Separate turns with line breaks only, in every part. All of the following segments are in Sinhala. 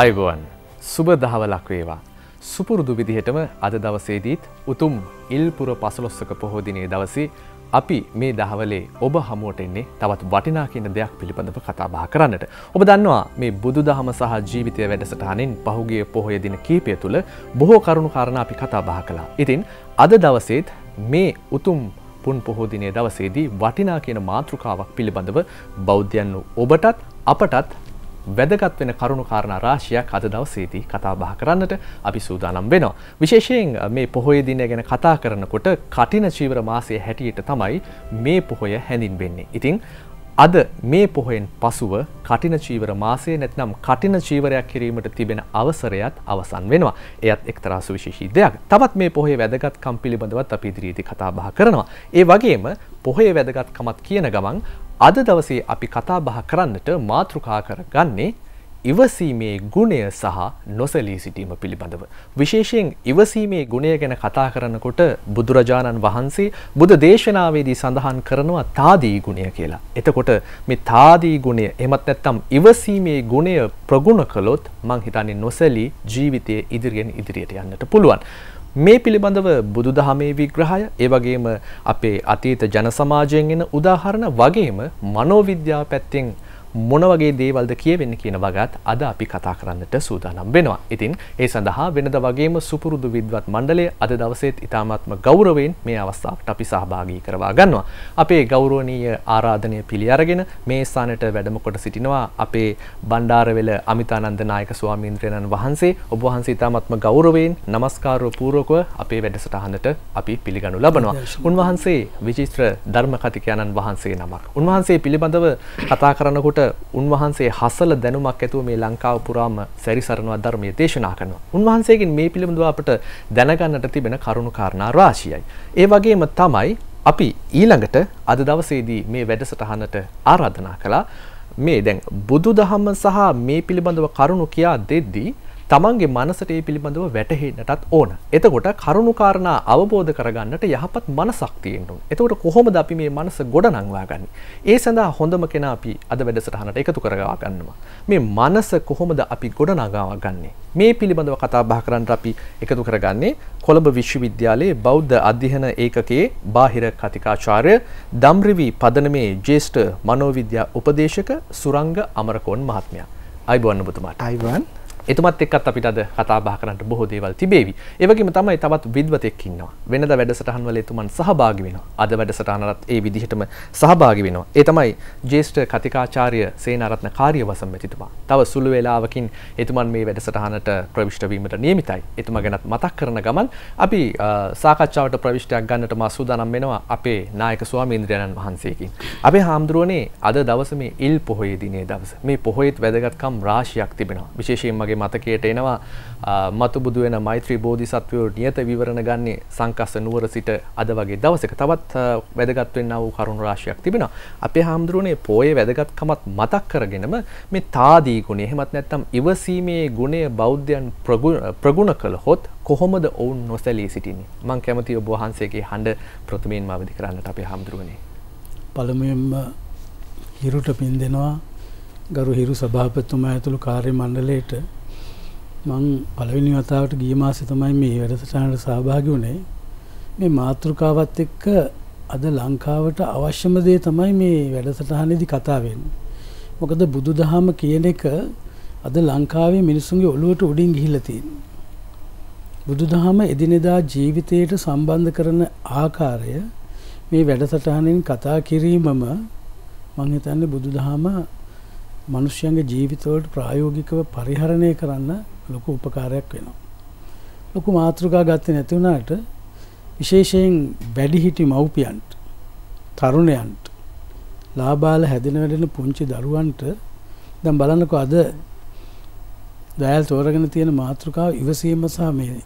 අයිබුවන් සුබ දහවලක් වේවා. සුපුරුදු විදිහටම අද දවසේදීත් උතුම් ඉල්පුර පසලොස්සක පොහෝදිනේ දවසේ අපි මේ දහවලේ ඔබ හමුවට එන්නේ තවත් වටිනා කියන දෙයක් පිළිබඳව කතා බහ කරන්නට. ඔබ දන්නවා මේ බුදු දහම සහ ජීවිතය වැඩසටහනෙන් පහුගේ පොහොය දින කීපය තුළ බොහෝ කරුණු කාරණ අපි කතා බහ කලා. ඉතින් අද දවසේත් මේ උතුම් පුන් පොහෝදිනය දවසේදී වටිනා කියන මාතෘකාවක් පිළිබඳව බෞද්ධයන් වූ ඔබටත් අපටත් වැදගත් වෙන කරුණු කාරණා රාශියක් අද දවසේදී කතා බහ කරන්නට අපි සූදානම් වෙනවා. විශේෂයෙන් මේ පොහොය දිනය ගැන කතා කරනකොට කටින චීවර මාසයේ හැටියට තමයි මේ පොහොය හැඳින්වෙන්නේ. ඉතින් අද මේ පොහොයෙන් පසුව කටින චීවර මාසය නැත්නම් කටින චීවරයක් කිරීමට තිබෙන අවසරයත් අවසන් වෙනවා. එයත් එක්තරා සුවිශේෂී දෙයක්. තවත් මේ පොහේ වැදගත්කම් පිළිබඳවත් අපි ඉදිරියේදී කතා බහ කරනවා. ඒ වගේම පොහේ වැදගත්කමත් කියන ගමන් අද දවසේ අපි කතා බහ කරන්නට මාතෘකා කරගන්නේ ඉවසීමේ ගුණය සහ නොසලී සිටීම පිළිබඳව. විශේෂයෙන් ඉවසීමේ ගුණය ගැන කතා කරනකොට බුදුරජාණන් වහන්සේ බුද දේශනාවේදී සඳහන් කරනවා තාදී ගුණය කියලා. එතකොට මේ තාදී ගුණය එමත් නැත්තම් ඉවසීමේ ගුණය ප්‍රගුණ කළොත් මං හිතන්නේ නොසලී ජීවිතය ඉදිරියෙන් ඉදිරියට යන්නට පුළුවන්. මේ පිළිබඳව බුදුදහමේ විග්‍රහය ඒ වගේම අපේ අතීත ජන සමාජයෙන් එන උදාහරණ වගේම මනෝවිද්‍යාව පැත්තෙන් මොන වගේ දේවල්ද කියවෙන්න කියන වගත් අද අපි කතා කරන්නට සූදානම් වෙනවා. ඉතින් ඒ සඳහා වෙනද වගේම සුපුරුදු විද්වත් මණ්ඩලය අද දවසේත් ඉතාමත්ම ගෞරවයෙන් මේ අවස්ථාවට අපි සහභාගී කරවා ගන්නවා. අපේ ගෞරවනීය ආරාධනය පිළි අරගෙන මේ ස්ථානයට වැඩම කොට සිටිනවා අපේ බණ්ඩාරවෙල අමිතානන්ද නායක ස්වාමීන්ද්‍රයන්න් වහන්සේ. ඔබ වහන්සේ ඉතාමත්ම ගෞරවයෙන් নমස්කාරව පූර්වකව අපේ වැඩසටහනට අපි පිළිගනු ලබනවා. උන්වහන්සේ විචිත්‍ර ධර්ම කතිකයන්න් වහන්සේ නමක්. උන්වහන්සේ පිළිබඳව කතා කරනකොට උන්වහන්සේ හසල දැනුමක් ඇතුව මේ ලංකාව පුරාම සැරිසරනවා ධර්මයේ දේශනා කරනවා. උන්වහන්සේගෙන් මේ පිළිබඳව අපට දැනගන්නට තිබෙන කරුණු කාරණා රාශියයි. ඒ වගේම තමයි අපි ඊළඟට අද දවසේදී මේ වැඩසටහනට ආරාධනා කළා මේ දැන් බුදුදහම සහ මේ පිළිබඳව කරුණු කියා දෙද්දී තමන්ගේ මනසට ඒ පිළිබඳව වැටහෙන්නටත් ඕන. එතකොට කරුණුකාරණා අවබෝධ කරගන්නට යහපත් මනසක් තියෙන්ටු. එතකොට කොහොමද අපි මේ මනස ගොඩනංවා ගන්න. ඒ සඳහා හොඳම කෙන අපි අද වැඩසටහනට එකතු කරගවා ගන්නවා. මේ මනස කොහොමද අපි ගොඩනගාව ගන්නේ. මේ පිළිබඳව කතා බහ කරන්න අපි එකතු කරගන්නේ කොළඹ විශ්වවිද්‍යාලයේ බෞද්ධ අධ්‍යයන ඒකකයේ බාහිර කතිකාචාර්ය දම්රිවී පදනමේ ජේෂ්ඨ මනෝවිද්‍යා උපදේශක සුරංග අමරකෝන් මහත්මයා. අයිබුවන් ඔබතුමාට. අයිබුවන්. එතුමත් එක්කත් අපිට අද කතා බහ කරන්න බොහෝ දේවල් තිබේවි. ඒ වගේම තමයි තවත් විද්වතෙක් ඉන්නවා. වෙනද වැඩසටහන් වල එතුමන් සහභාගී වෙනවා. අද වැඩසටහනලත් ඒ විදිහටම සහභාගී වෙනවා. ඒ තමයි ජ්‍යෙෂ්ඨ කතිකාචාර්ය සේනාරත්න කාර්යවසම් මෙතිතුමා. තව සුළු වේලාවකින් එතුමන් මේ වැඩසටහනට ප්‍රවිෂ්ට වීමට නියමිතයි. එතුමා ගැනත් මතක් කරන ගමන් අපි සාකච්ඡාවට ප්‍රවිෂ්ටයක් ගන්නට මා සූදානම් වෙනවා අපේ නායක ස්වාමීන්ද්‍රයන්න් වහන්සේකින්. අපේ හාමුදුරුවනේ අද දවස මේ ඉල් පොහොය දිනේ දවස. මේ පොහොයෙත් වැදගත්කම් රාශියක් තිබෙනවා. විශේෂයෙන්ම මගේ මතකයට එනවා මතු බුදු වෙන මෛත්‍රී බෝධිසත්වයෝ නියත විවරණ ගන්නේ සංකස්ස නුවර සිට අද වගේ දවසක තවත් වැදගත් වෙන්නා වූ කරුණු රාශියක් තිබෙනවා. අපේ හාමුදුරුවනේ පොයේ වැදගත්කමත් මතක් කරගෙනම මේ තාදී ගුණය එහෙමත් නැත්නම් ඉවසීමේ ගුණය බෞද්ධයන් ප්‍රගුණ කළහොත් කොහොමද ඔවුන් නොසැලී සිටින්නේ? මම කැමතියි ඔබ වහන්සේගේ හඬ ප්‍රථමයෙන් මාවදි කරන්නට අපේ හාමුදුරුවනේ.
පළමුවෙන්ම හිරුට පින් දෙනවා ගරු හිරු සභාපතිතුමා ඇතුළු කාර්ය මණ්ඩලයට මං පළවෙනි වතාවට ගිය මාසේ තමයි මේ වැඩසටහනට සහභාගී වුණේ. මේ මාතෘකාවත් එක්ක අද ලංකාවට අවශ්‍යම දේ තමයි මේ වැඩසටහනේදී කතා වෙන්නේ. මොකද බුදුදහම කියන එක අද ලංකාවේ මිනිසුන්ගේ ඔළුවට උඩින් ගිහිල්ලා තියෙනවා. බුදුදහම එදිනෙදා ජීවිතයට සම්බන්ධ කරන ආකාරය මේ වැඩසටහනෙන් කතා කිරීමම මං හිතන්නේ බුදුදහම මිනිස්යන්ගේ ජීවිතවලට ප්‍රායෝගිකව පරිහරණය කරන්න ලොකු උපකාරයක් වෙනවා. ලොකු මාතෘකා ගත්තේ නැති වුණාට විශේෂයෙන් වැඩිහිටි මව්පියන්ට තරුණයන්ට ලාබාල හැදෙන වැඩෙන පුංචි දරුවන්ට දැන් බලන්නකො අද දයල් තෝරගෙන තියෙන මාතෘකාව ඉවසීම සහ මේ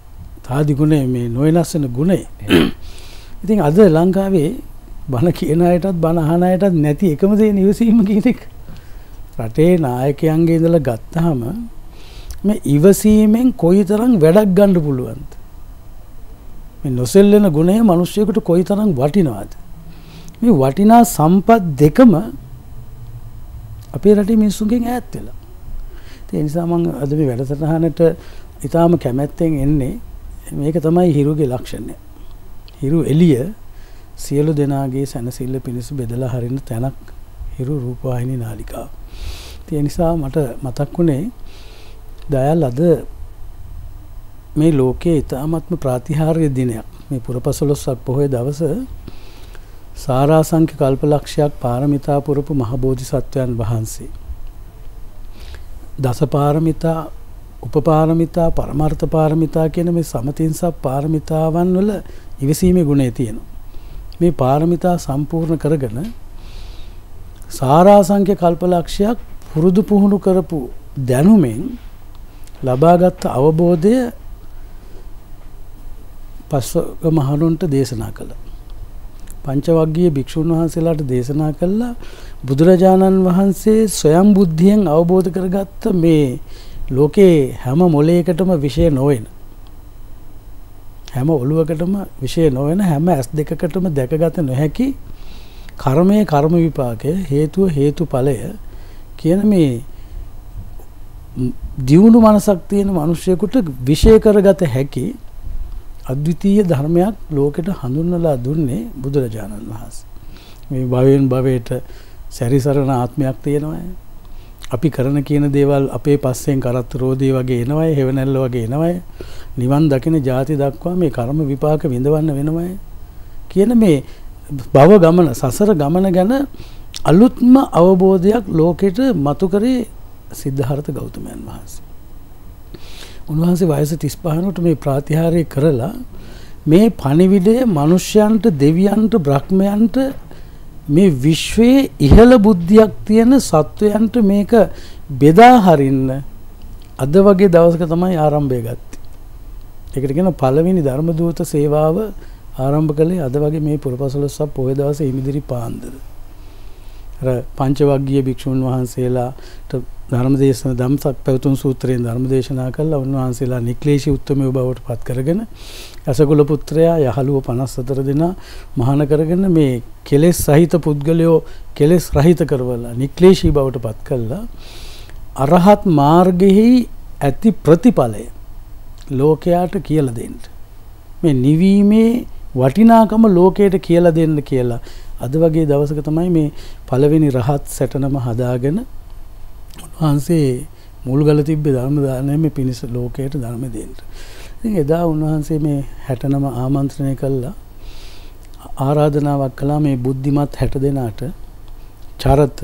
තාදිගුණය මේ නොවෙනස් වෙන ගුණය. ඉතින් අද ලංකාවේ බණ කියන අයටත් බණ අහන අයටත් නැති එකම දේ ඉවසීම කියන එක. රටේ නායකයන්ගේ ඉඳලා ගත්තාම මේ ඉවසීමෙන් කොයිතරම් වැඩක් ගන්න පුළුවන්ද මේ නොසෙල්ලෙන ගුණය මිනිස්සුයෙකුට කොයිතරම් වටිනවද මේ වටිනා සම්පත් දෙකම අපේ රටේ මිනිස්සුන්ගෙන් ඈත් වෙලා ඒ නිසා මම අද මේ වැඩසටහනට ඊටාම කැමැත්තෙන් එන්නේ මේක තමයි හිරුගේ ලක්ෂණය හිරු එළිය සියලු දෙනාගේ සැනසෙල්ල පිණිස බෙදලා හරින තැනක් හිරු රූපවාහිනී නාලිකාව. ඒ නිසා මට මතක් වුණේ දයාල් අද මේ ලෝකයේ ඉතාමත්ම ප්‍රාතිහාර්ය දිනයක් මේ පුරපසළොස්වක පොහොය දවස සාරාසංඛ්‍ය කල්පලක්ෂයක් පාරමිතා පුරපු මහබෝධිසත්වයන් වහන්සේ දසපාරමිතා උපපාරමිතා පරමාර්ථ පාරමිතා කියන මේ සමතින්සප් පාරමිතාවන් වල ඉවසීමේ ගුණය තියෙනවා. මේ පාරමිතා සම්පූර්ණ කරගෙන සාරාසංඛ්‍ය කල්පලක්ෂයක් පුරුදු පුහුණු කරපු දැනුමෙන් ලබාගත් අවබෝධය පස්වග මහණුන්ට දේශනා කළා. පංචවග්ගීය භික්ෂුන් වහන්සේලාට දේශනා කළා බුදුරජාණන් වහන්සේ සොයම් බුද්ධියෙන් අවබෝධ කරගත්ත මේ ලෝකේ හැම මොලේකටම විශේෂ නොවන හැම ඔළුවකටම විශේෂ නොවන හැම ඇස් දෙකකටම දැකගත නොහැකි කර්මය කර්ම විපාකය හේතුව හේතුඵලය කියන මේ දියුණු මනසක් තියෙන මිනිසෙකුට විශේෂ කරගත හැකි අද්විතීය ධර්මයක් ලෝකෙට හඳුන්වලා දුන්නේ බුදුරජාණන් වහන්සේ. මේ භවයෙන් භවයට සැරිසරන ආත්මයක් තියෙනවා. අපි කරන කියන දේවල් අපේ පස්සෙන් කරත්තරෝදී වගේ එනවයි, හෙවණැල්ල වගේ එනවයි. නිවන් දකින જાති දක්වා මේ කර්ම විපාක විඳවන්න වෙනවයි. කියන මේ භව ගමන සසර ගමන ගැන අලුත්ම අවබෝධයක් ලෝකෙට මතු කරේ සිද්ධාර්ථ ගෞතමයන් වහන්සේ. උන්වහන්සේ වයස තිස්පානට මේ ප්‍රාතිහාරය කරලා මේ පණිවිඩය මනුෂ්‍යයන්ට දෙවියන්ට බ්‍රහ්මයන්ට මේ විශ්වයේ ඉහළ බුද්ධියක් තියෙන සත්වයන්ට මේක බෙදා හරින්න අද වගේ දවසක තමයි ආරම්භය ගත්තේ. ඒකට කියන පළවෙනි ධර්මදූත සේවාව ආරම්භ කළේ අද වගේ මේ පුරපසළොස්සක් පොහේ දවසේ ඉමිදිරි පාන්දර. අර පංචවග්ගීය භික්ෂුන් වහන්සේලාට ධර්මදේශන ධම්සක් පැවතුම් සූත්‍රයෙන් ධර්මදේශනා කළා උන්වහන්සේලා නික්ලේශී උත්තමයෝ බවට පත් කරගෙන අසගුල පුත්‍රයා යහළුව 54 දෙනා මහාන කරගෙන මේ කෙලෙස් සහිත පුද්ගලයෝ කෙලෙස් රහිත කරවලා නික්ලේශී බවට පත් කළා අරහත් මාර්ගෙහි ඇති ප්‍රතිඵලය ලෝකයාට කියලා දෙන්න මේ නිවීමේ වටිනාකම ලෝකයට කියලා දෙන්න කියලා අද වගේ දවසක තමයි මේ පළවෙනි රහත් සැටනම හදාගෙන උන්වහන්සේ මුල් ගල තිබ්බේ ධර්ම දානය මේ පිණිස ලෝකයට ධර්ම දෙන්න. ඉතින් එදා උන්වහන්සේ මේ 69 ආමන්ත්‍රණය කළා ආරාධනාවක් කළා මේ බුද්ධිමත් 60 දෙනාට චරත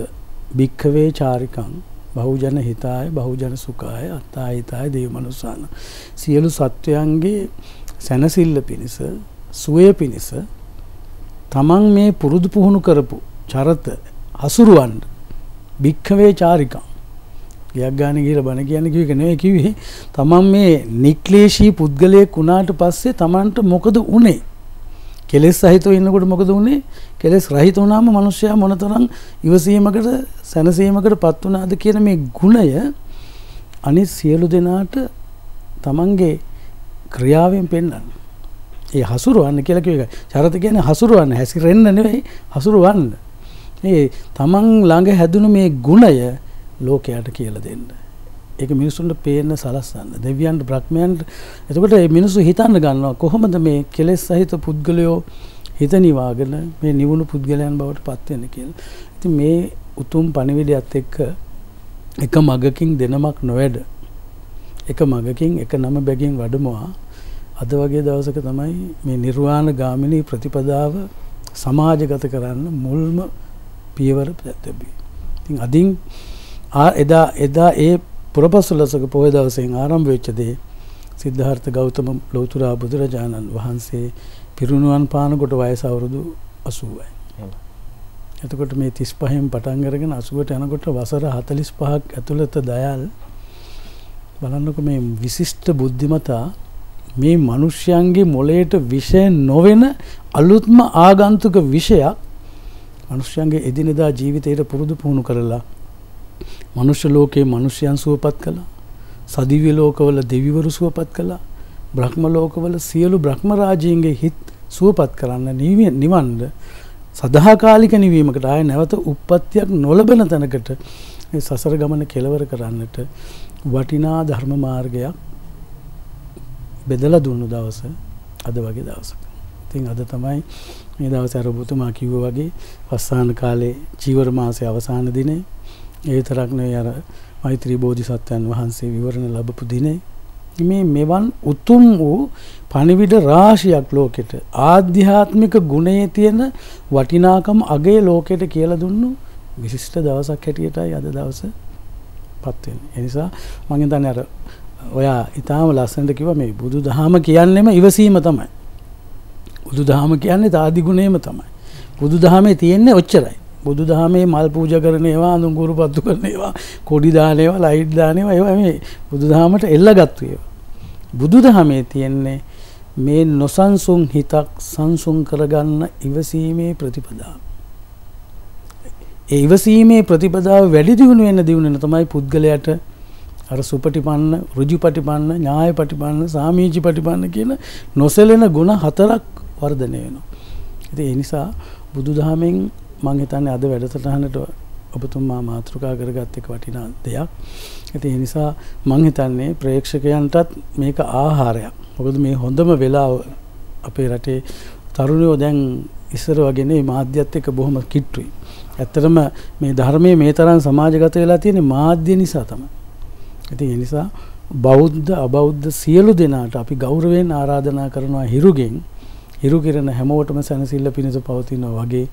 භික්ඛවේ චාරිකං බහුජන හිතාය බහුජන සුඛාය අත්තායිතාය දේවමනුසාන සියලු සත්වයන්ගේ සැනසෙල්ල පිණිස සුවය පිණිස තමන් මේ පුරුදු පුහුණු කරපු චරත හසුරුවන් භික්කවේ චාරිකම් ගයක් ගාන කියල බණ කියන කිව නය කිවේ තමන් මේ නික්ලේශී පුද්ගලයෙක් වුණාට පස්සේ තමන්ට මොකද උනේ කෙලෙස් සහිත ඉන්නකොට මොකද වුණේ කෙලෙස් රහිත වුණාම මනුෂ්‍යයා මොනතරම් ඉවසීමකට සැනසීමකට පත් වුණාද කියන මේ ගුණය අනිත් සියලු දෙනාට තමන්ගේ ක්‍රියාවෙන් පෙන්වන්න ඒ හසුරුවන්න කියලා කිව්ව එක. චරිත කියන්නේ හසුරුවන්න, හැසිරෙන්න නෙවෙයි හසුරුවන්න. මේ තමන් ළඟ හැදුණු මේ ගුණය ලෝකයට කියලා දෙන්න. ඒක මිනිසුන්ට පේන්න සලස්සන්න. දෙවියන්ට බ්‍රහ්මයන්ට එතකොට මේ මිනිස්සු හිතන්න ගන්නවා කොහොමද මේ කෙලෙස් සහිත පුද්ගලයෝ හිත නිවාගෙන මේ නිවුණු පුද්ගලයන් බවට පත් වෙන්නේ කියලා. ඉතින් මේ උතුම් පණිවිඩයත් එක්ක එක මගකින් දෙනමක් නොවැඩ එක මගකින් එක නම බැගින් වඩමවා අද වගේ දවසක තමයි මේ නිර්වාණ ගාමිණී ප්‍රතිපදාව සමාජගත කරන්න මුල්ම පියවර පැත්තැබී. තින් අදින් එදා එදා ඒ පුරපසුලසක පොය දවසෙන් ආරම්භ වෙච්චදේ සිද්ධාර්ථ ගෞතම ලෝතුරා බුදුරජාණන් වහන්සේ පිරුණුවන් පානකොට වයස අවුරුදු අසුවයි. එතකොට මේ තිස් පහෙන් පටන්ගරගෙන අසුවට යනකොට වසර හතලිස් පහක් ඇතුළත දයල් බලන්නක මේ විසිෂ්ට බුද්ධිමතා මේ මිනිස්යන්ගේ මොලේට විෂය නොවන අලුත්ම ආගන්තුක විෂයක් මිනිස්යන්ගේ එදිනෙදා ජීවිතයට පුරුදු පුහුණු කරලා මිනිස් ලෝකේ මිනිස්යන් සුවපත් කළා. සදිව්‍ය ලෝකවල දෙවිවරු සුවපත් කළා. බ්‍රහ්ම ලෝකවල සියලු බ්‍රහ්ම රාජයන්ගේ හිත් සුවපත් කරන්න නිවන්න සදාකාලික නිවීමකට ආය නැවත උප්පත්තියක් නොලබන තැනකට සසර ගමන කෙලවර කරන්නට වටිනා ධර්ම මාර්ගයක් බෙදලා දුන්නු දවස අද වගේ දවසක. ඉතින් අද තමයි මේ දවසේ අර ඔබතුමා කිව්වා වගේ වස්සාන කාලේ චීවර මාසයේ අවසාන දිනේ ඒ විතරක් නෙවෙයි අර මෛත්‍රී බෝධිසත්වයන් වහන්සේ විවරණ ලැබපු දිනේ මේ මෙවන් උතුම් වූ පණිවිඩ රාශියක් ලෝකෙට ආධ්‍යාත්මික ගුණයේ තියෙන වටිනාකම අගේ ලෝකෙට කියලා දුන්නු විශිෂ්ට දවසක් හැටියටයි අද දවස පත් වෙන්නේ. ඒ නිසා මම හිතන්නේ අර ඔයා ඉතාම ලස්සනට කිව මේ බුදු දහම කියන්නෙම ඉවසීම තමයි. බුදු දහම කියන්නේ තාදිගුණේම තමයි. බුදු දහමේ තියෙන්නේ ඔච්චරයි. බුදු දහමේ මල් පූජ කරනේවා අඳුගුරු පත්තු කරනේවා කොඩි දානේවා ලයිට් දානේවා ඒවා මේ බුදු දහමට එල්ලගත්තු ඒවා. බුදු දහමේ තියෙන්නේ මේ නොසන්සුන් හිතක් සංසුන් කරගන්න ඉවසීමේ ප්‍රතිපදාව. ඒ ඉවසීමේ ප්‍රතිපදාව වැඩි දියුණු වෙන්න දියුණු වෙන තමයි පුද්ගලයාට අර සුපටිපන්න රුජුපටිපන්න ඥාය පටිපන්න සාමීජි පටිපන්න කියන නොසැලෙන ගුණ හතරක් වර්ධනය වෙනවා. ඉතින් ඒ නිසා බුදුදහමෙන් මම හිතන්නේ අද වැඩසටහනට ඔබතුමා මාතෘකා කරගත් එක වටිනා දෙයක්. ඉතින් ඒ නිසා මම හිතන්නේ ප්‍රේක්ෂකයන්ටත් මේක ආහාරයක්. මොකද මේ හොඳම වෙලාව අපේ රටේ තරුණයෝ දැන් ඉස්සර වගේ නෙවෙයි මාධ්‍යත් එක්ක බොහොම කිට්ටුයි. ඇත්තටම මේ ධර්මයේ මේ තරම් සමාජගත වෙලා තියෙන්නේ මාධ්‍ය නිසා තමයි. ඉතින් ඒ නිසා බෞද්ධ අබෞද්ධ සියලු දෙනාට අපි ගෞරවයෙන් ආරාධනා කරනවා හිරුගෙන් හිරු කිරණ හැමෝටම සැනසෙල්ල පිණිස පවතිනවා වගේ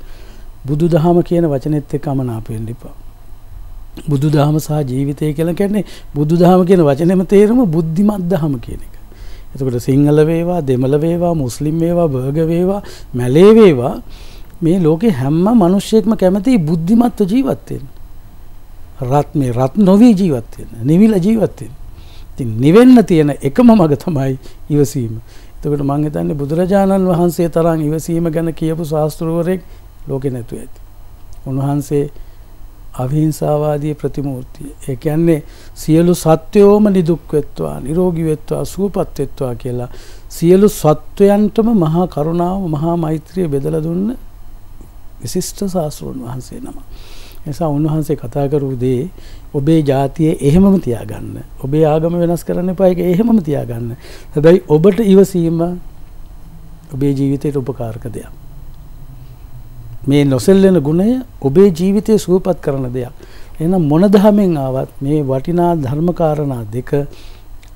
බුදුදහම කියන වචනේත් එක්ක අමනාප වෙන්න එපා. බුදුදහම සහ ජීවිතය කියලා කියන්නේ බුදුදහම කියන වචනේම තේරුම බුද්ධිමත් දහම කියන එක. එතකොට සිංහල වේවා, දෙමළ වේවා, මුස්ලිම් වේවා, බර්ග වේවා, මැලේ වේවා මේ ලෝකේ හැම මිනිහෙක්ම කැමති බුද්ධිමත්ව ජීවත් වෙන්න. රත් මේ රත් නොවී ජීවත් වෙන නිවිල ජීවත් වෙන. ඉතින් නිවෙන්න තියෙන එකම මඟ තමයි ඉවසීම. එතකොට මං හිතන්නේ බුදුරජාණන් වහන්සේ තරම් ඉවසීම ගැන කියපු ශාස්ත්‍රවරයෙක් ලෝකේ නැතු ඇති. උන්වහන්සේ අවිහිංසාවාදී ප්‍රතිමූර්තිය. ඒ කියන්නේ සියලු සත්වයෝම නිදුක් වෙත්වා, නිරෝගී වෙත්වා, සුවපත් වෙත්වා කියලා සියලු සත්වයන්ටම මහා කරුණාව, මහා මෛත්‍රිය බෙදලා දුන්න විශිෂ්ට ශාස්ත්‍රඥ වහන්සේ නමක්. නිසා උන්වහන්සේ කතා කරූ දේ ඔබේ ජාතිය එහෙමම තියාගන්න. ඔබේ ආගම වෙනස් කරන්න එපා. ඒක එහෙමම තියාගන්න. හැබැයි ඔබට ඉවසීම ඔබේ ජීවිතයට උපකාරක දෙයක්. මේ නොසෙල්ලෙන ගුණය ඔබේ ජීවිතය සුවපත් කරන දෙයක්. එහෙනම් මොන දහමෙන් ආවත් මේ වටිනා ධර්මකාරණා දෙක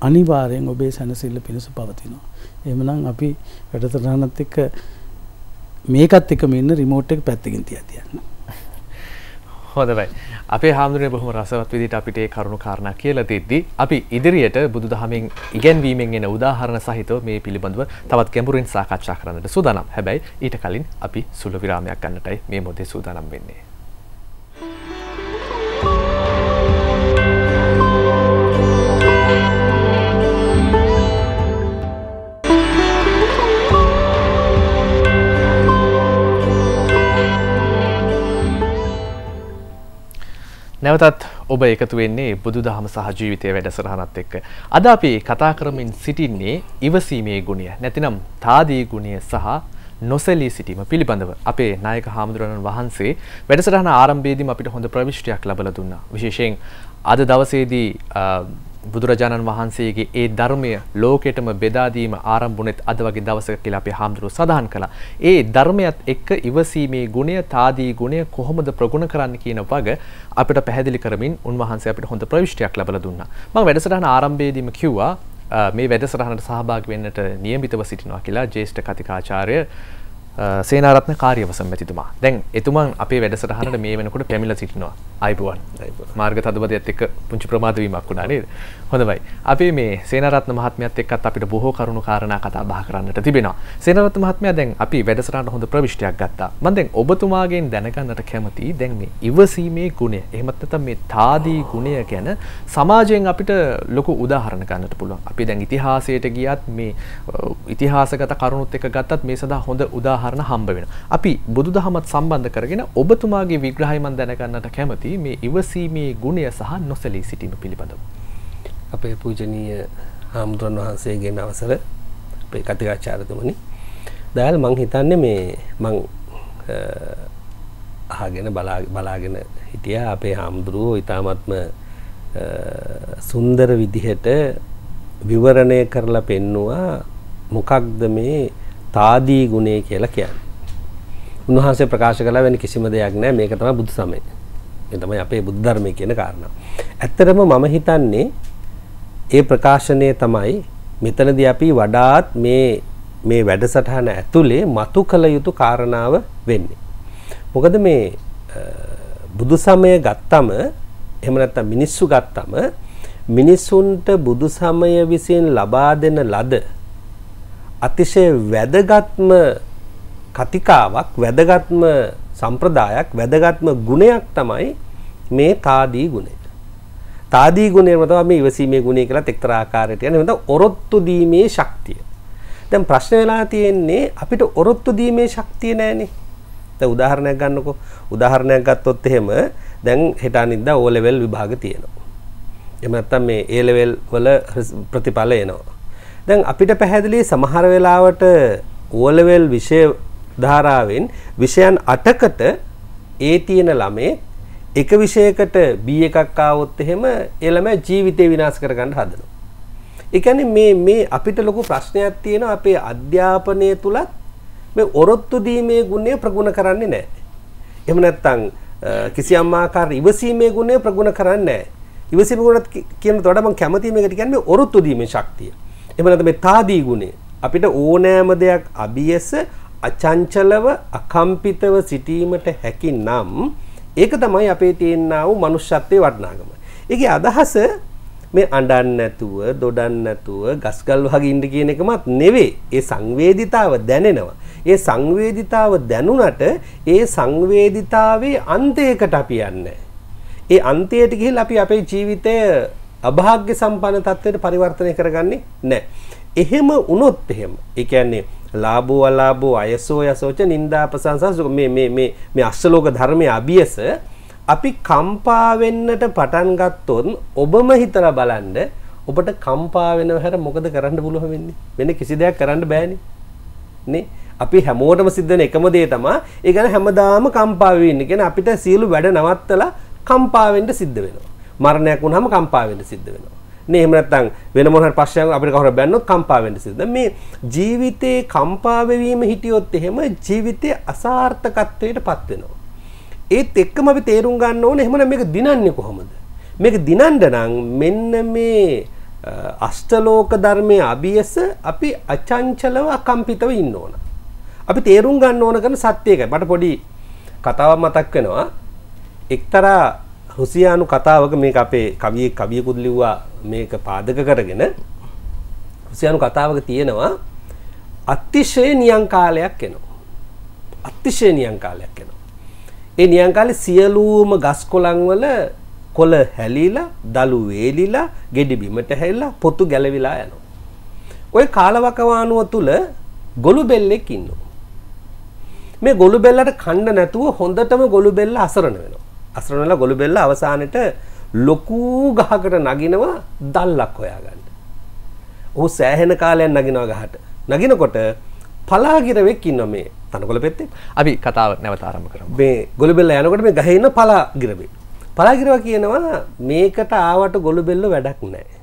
අනිවාර්යෙන් ඔබේ සැනසෙල්ල පිණිස පවතිනවා. එහෙමනම් අපි වැඩසටහනත් එක්ක මේකත් එක්කම ඉන්න රිමෝට් එක පැත්තකින් තියා තියන්න.
හොඳයි අපේ හාමුදුරේ බොහොම රසවත් විදිහට අපිට ඒ කරුණු කාරණා කියලා දෙද්දී අපි ඉදිරියට බුදුදහමෙන් ඉගැන්වීමෙන් එන උදාහරණ සහිතව මේ පිළිබඳව තවත් ගැඹුරින් සාකච්ඡා කරන්නට සූදානම්. හැබැයි ඊට කලින් අපි සුළු විරාමයක් ගන්නටයි මේ මොහොතේ සූදානම් වෙන්නේ. නැවතත් ඔබ එකතු වෙන්නේ බුදු දහම සහ ජීවිතය වැඩසටහනත් එක්ක. අද අපි කතා කරමින් සිටින්නේ ඉවසීමේ ගුණය නැතිනම් තාදී ගුණය සහ නොසැලී සිටීම පිළිබඳව අපේ නායක හාමුදුරණන් වහන්සේ වැඩසටහන ආරම්භයේදීම අපිට හොඳ ප්‍රවිෂ්ටියක් ලබලා දුන්නා. විශේෂයෙන් අද දවසේදී බුදුරජාණන් වහන්සේගේ ඒ ධර්මය ලෝකෙටම බෙදාදීම ආරම්භුනෙත් අද වගේ දවසක කියලා අපි හාමුදුරුව සඳහන් කළා. ඒ ධර්මයත් එක්ක ඉවසීමේ ගුණය, තාදී ගුණය කොහොමද ප්‍රගුණ කරන්න කියන වග අපිට පැහැදිලි කරමින් උන්වහන්සේ අපිට හොඳ ප්‍රවිෂ්ටයක් ලැබලා දුන්නා. මම වැඩසටහන ආරම්භයේදීම කිව්වා මේ වැඩසටහනට සහභාගි වෙන්නට නියමිතව සිටිනවා කියලා ජේෂ්ඨ කතිකාචාර්ය සේනාරත්න කාර්යවසම් ඇතිතුමා දැන් එතුමන් අපේ වැඩසටහනට මේ වෙනකොට පැමිල සිටිනවා අයිබුවන් මාර්ග තදබදයත් එක් පුංචි ප්‍රමාදවීමක් වුණා නේද හොඳයි අපේ මේ සේනරත්න මහත්මයත් එක්කත් අපිට බොහෝ කරුණු කාරණා කතා බහ කරන්නට තිබෙනවා සේනරත්න මහත්මයා දැන් අපි වැඩසටහනට හොඳ ප්‍රවිෂ්ටයක් ගත්තා මම දැන් ඔබතුමාගෙන් දැනගන්නට කැමතියි දැන් මේ ඉවසීමේ ගුණය එහෙමත් නැත්නම් මේ තාදී ගුණය ගැන සමාජයෙන් අපිට ලොකු උදාහරණ ගන්නට පුළුවන් අපි දැන් ඉතිහාසයට ගියත් මේ ඉතිහාසගත කරුණුත් එක්ක ගත්තත් මේ සඳහා හොඳ උදාහරණ උදාහරණ හම්බ වෙන. අපි බුදු දහමත් සම්බන්ධ කරගෙන ඔබතුමාගේ විග්‍රහයමන් දැනගන්නට කැමති මේ ඉවසීමේ ගුණය සහ නොසලී සිටීම පිළිබඳව.
අපේ පූජනීය හාමුදුරන් වහන්සේගේම අවසර අපේ කතිකාචාරතුමනි දෑල් මං හිතන්නේ මේ මං අහගෙන බලාගෙන හිටිය අපේ හාමුදුරුවෝ ඉතාමත්ම සුන්දර විදිහට විවරණය කරලා පෙන්නවා මොකක්ද මේ තාදී ගුණය කියලා කියන්නේ. උන්වහන්සේ ප්‍රකාශ කළා වෙන කිසිම දෙයක් නැහැ මේක තමයි බුදු සමය. මේ තමයි අපේ බුද්ධ ධර්මය කියන කාරණා. ඇත්තටම මම හිතන්නේ ඒ ප්‍රකාශනය තමයි මෙතනදී අපි වඩාත් මේ මේ වැඩසටහන ඇතුලේ මතු කළ යුතු කාරණාව වෙන්නේ. මොකද මේ බුදු සමය ගත්තම එහෙම නැත්නම් මිනිස්සු ගත්තම මිනිසුන්ට බුදු සමය විසින් ලබා දෙන ලද අතිශය වැදගත්ම කතිකාවක් වැදගත්ම සම්ප්‍රදායක් වැදගත්ම ගුණයක් තමයි මේ තාදී ගුණය. තාදී ගුණයම තමයි මේ ඉවසීමේ ගුණය කියලා එක්තරා ආකාරයට යන වෙනද ඔරොත්තු දීමේ ශක්තිය. දැන් ප්‍රශ්න වෙලා තියෙන්නේ අපිට ඔරොත්තු දීමේ ශක්තිය නැහනේ. දැන් උදාහරණයක් ගන්නකෝ. උදාහරණයක් ගත්තොත් එහෙම දැන් හෙට අනිද්දා O level විභාග තියෙනවා. එහෙම නැත්නම් මේ A level වල ප්‍රතිඵල එනවා. දැන් අපිට පැහැදිලි සමහර වෙලාවට ඕලෙවල් විෂය ධාරාවෙන් විෂයන් 8කට ඒ තියෙන ළමේ එක විෂයකට B එකක් ආවොත් එහෙම ඒ ළමයා ජීවිතේ විනාශ කරගන්න හදනවා. ඒ කියන්නේ මේ මේ අපිට ලොකු ප්‍රශ්නයක් තියෙනවා අපේ අධ්‍යාපනය තුලත් මේ ඔරොත්තු දීමේ ගුණය ප්‍රගුණ කරන්නේ නැහැ. එහෙම නැත්නම් කිසියම් ආකාර ඉවසීමේ ගුණය ප්‍රගුණ කරන්නේ නැහැ. ඉවසීම ගුණත් කියනට වඩා මම කැමතියි මේකට කියන්නේ ඔරොත්තු දීමේ ශක්තිය. එහෙම නැත්නම් මේ තාදී ගුණය අපිට ඕනෑම දෙයක් අභියස අචංචලව අකම්පිතව සිටීමට හැකි නම් ඒක තමයි අපේ තියෙනා වූ මනුෂ්‍යත්වයේ වටිනාකම. ඒකේ අදහස මේ අඬන්න නැතුව, දොඩන්න නැතුව, ගස්ගල් වගේ ඉන්න කියන එකමත් නෙවෙයි. ඒ සංවේදිතාව දැනෙනවා. ඒ සංවේදිතාව දැනුණට ඒ සංවේදිතාවේ අන්තයකට අපි යන්නේ. ඒ අන්තයට ගිහිල්ලා අපි අපේ ජීවිතය අභාග්‍ය සම්පන්න තත්ත්වයට පරිවර්තනය කරගන්නේ නැහැ. එහෙම වුණොත් එහෙම. ඒ කියන්නේ ලාභෝ අලාභෝ අයසෝ යසෝච නින්දා ප්‍රශංසා මේ මේ මේ මේ අස්සලෝක ධර්මයේ අභියස අපි කම්පා වෙන්නට පටන් ගත්තොත් ඔබම හිතලා බලන්න ඔබට කම්පා වෙනව හැර මොකද කරන්න පුළුවන් වෙන්නේ වෙන කිසි දෙයක් කරන්න බෑනේ නේ අපි හැමෝටම සිද්ධ වෙන එකම දේ තමයි ඒ කියන්නේ හැමදාම කම්පා වෙන්නේ කියන්නේ අපිට සියලු වැඩ නවත්තලා කම්පා වෙන්න සිද්ධ වෙනවා මරණයක් වුණාම කම්පා වෙන්න සිද්ධ වෙනවා. නේ එහෙම නැත්නම් වෙන මොන හරි ප්‍රශ්නයක් අපිට කවුරු බැන්නොත් කම්පා වෙන්න සිද්ධ. මේ ජීවිතේ කම්පා වෙවීම හිටියොත් එහෙම ජීවිතේ අසාර්ථකත්වයටපත් වෙනවා. ඒත් එක්කම අපි තේරුම් ගන්න ඕනේ එහෙමනම් මේක දිනන්නේ කොහොමද? මේක දිනන්න නම් මෙන්න මේ අෂ්ටලෝක ධර්මයේ අභියස අපි අචංචලව අකම්පිතව ඉන්න ඕන. අපි තේරුම් ගන්න ඕන කරන සත්‍ය එකයි. මට පොඩි කතාවක් මතක් වෙනවා. එක්තරා හුසියානු කතාවක මේක අපේ කවියේ කවියකුත් ලිව්වා මේක පාදක කරගෙන හුසියානු කතාවක තියෙනවා අතිශය නියං කාලයක් එනවා. අතිශය නියං කාලයක් එනවා. ඒ නියං කාලේ සියලුම ගස් කොළන් වල කොළ හැලිලා, දලු වේලිලා, ගෙඩි බිමට හැලිලා පොතු ගැලවිලා යනවා. ওই කාලවකවානුව තුල ගොළු බෙල්ලෙක් ඉන්නවා. මේ ගොළු බෙල්ලට කන්න නැතුව හොඳටම ගොළු බෙල්ල අසරණ වෙනවා. අසරණලා ගොළුබෙල්ල අවසානෙට ලොකු ගහකට නගිනවා දල්ලක් හොයාගන්න. ඔහු සෑහෙන කාලයක් නගිනවා ගහට. නගිනකොට පලාගිරවෙක් ඉන්නවා මේ තනකොළ පෙත්තේ. අපි කතාව නැවත ආරම්භ කරමු. මේ ගොළුබෙල්ල යනකොට මේ ගහේ ඉන්න පලාගිරවෙක්. පලාගිරවා කියනවා මේකට ආවට ගොළුබෙල්ල වැඩක් නැහැ.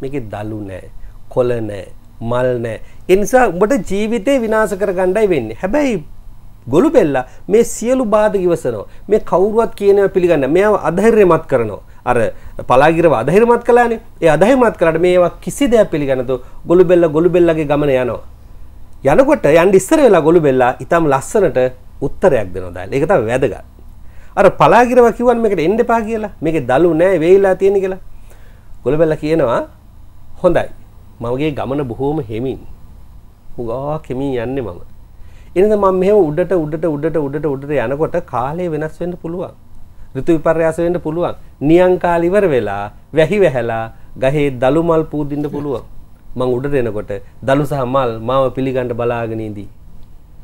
මේකේ දලු නැහැ, කොළ නැහැ, මල් නැහැ. ඒ නිසා උඹට ජීවිතේ විනාශ කරගන්නයි වෙන්නේ. හැබැයි ගොළු බෙල්ලා මේ සියලු බාධ ඉවසනවා. මේ කවුරුවත් කියනවා පිළිගන්න. මෙයා අධෛර්යමත් කරනවා. අර පලාගිරව අධෛර්යමත් කළානේ. ඒ අධෛර්යමත් කළාට මේවා කිසි දෙයක් පිළිගන්නද ගොළු බෙල්ලා ගොළු බෙල්ලාගේ ගමන යනවා. යනකොට යන්න ඉස්සර වෙලා ගොළු බෙල්ලා ඊටම ලස්සනට උත්තරයක් දෙනවා දාලා. ඒක තමයි වැදගත්. අර පලාගිරව කිව්වන් මේකට එන්න එපා කියලා. මේකේ දලු නැහැ වෙයිලා තියෙන කියලා. ගොළු බෙල්ලා කියනවා හොඳයි. මමගේ ගමන බොහෝම හෙමින්. හුඟා කෙමින් යන්නේ මම. එනද මම මෙහෙම උඩට උඩට උඩට උඩට උඩට යනකොට කාලය වෙනස් වෙන්න පුළුවන්. ඍතු විපර්යාස වෙන්න පුළුවන්. නියං කාල ඉවර වෙලා වැහි වැහැලා ගහේ දලු මල් පූදින්න පුළුවන්. මං උඩට එනකොට දලු සහ මල් මාව පිළිගන්න බලාගෙන ඉඳී.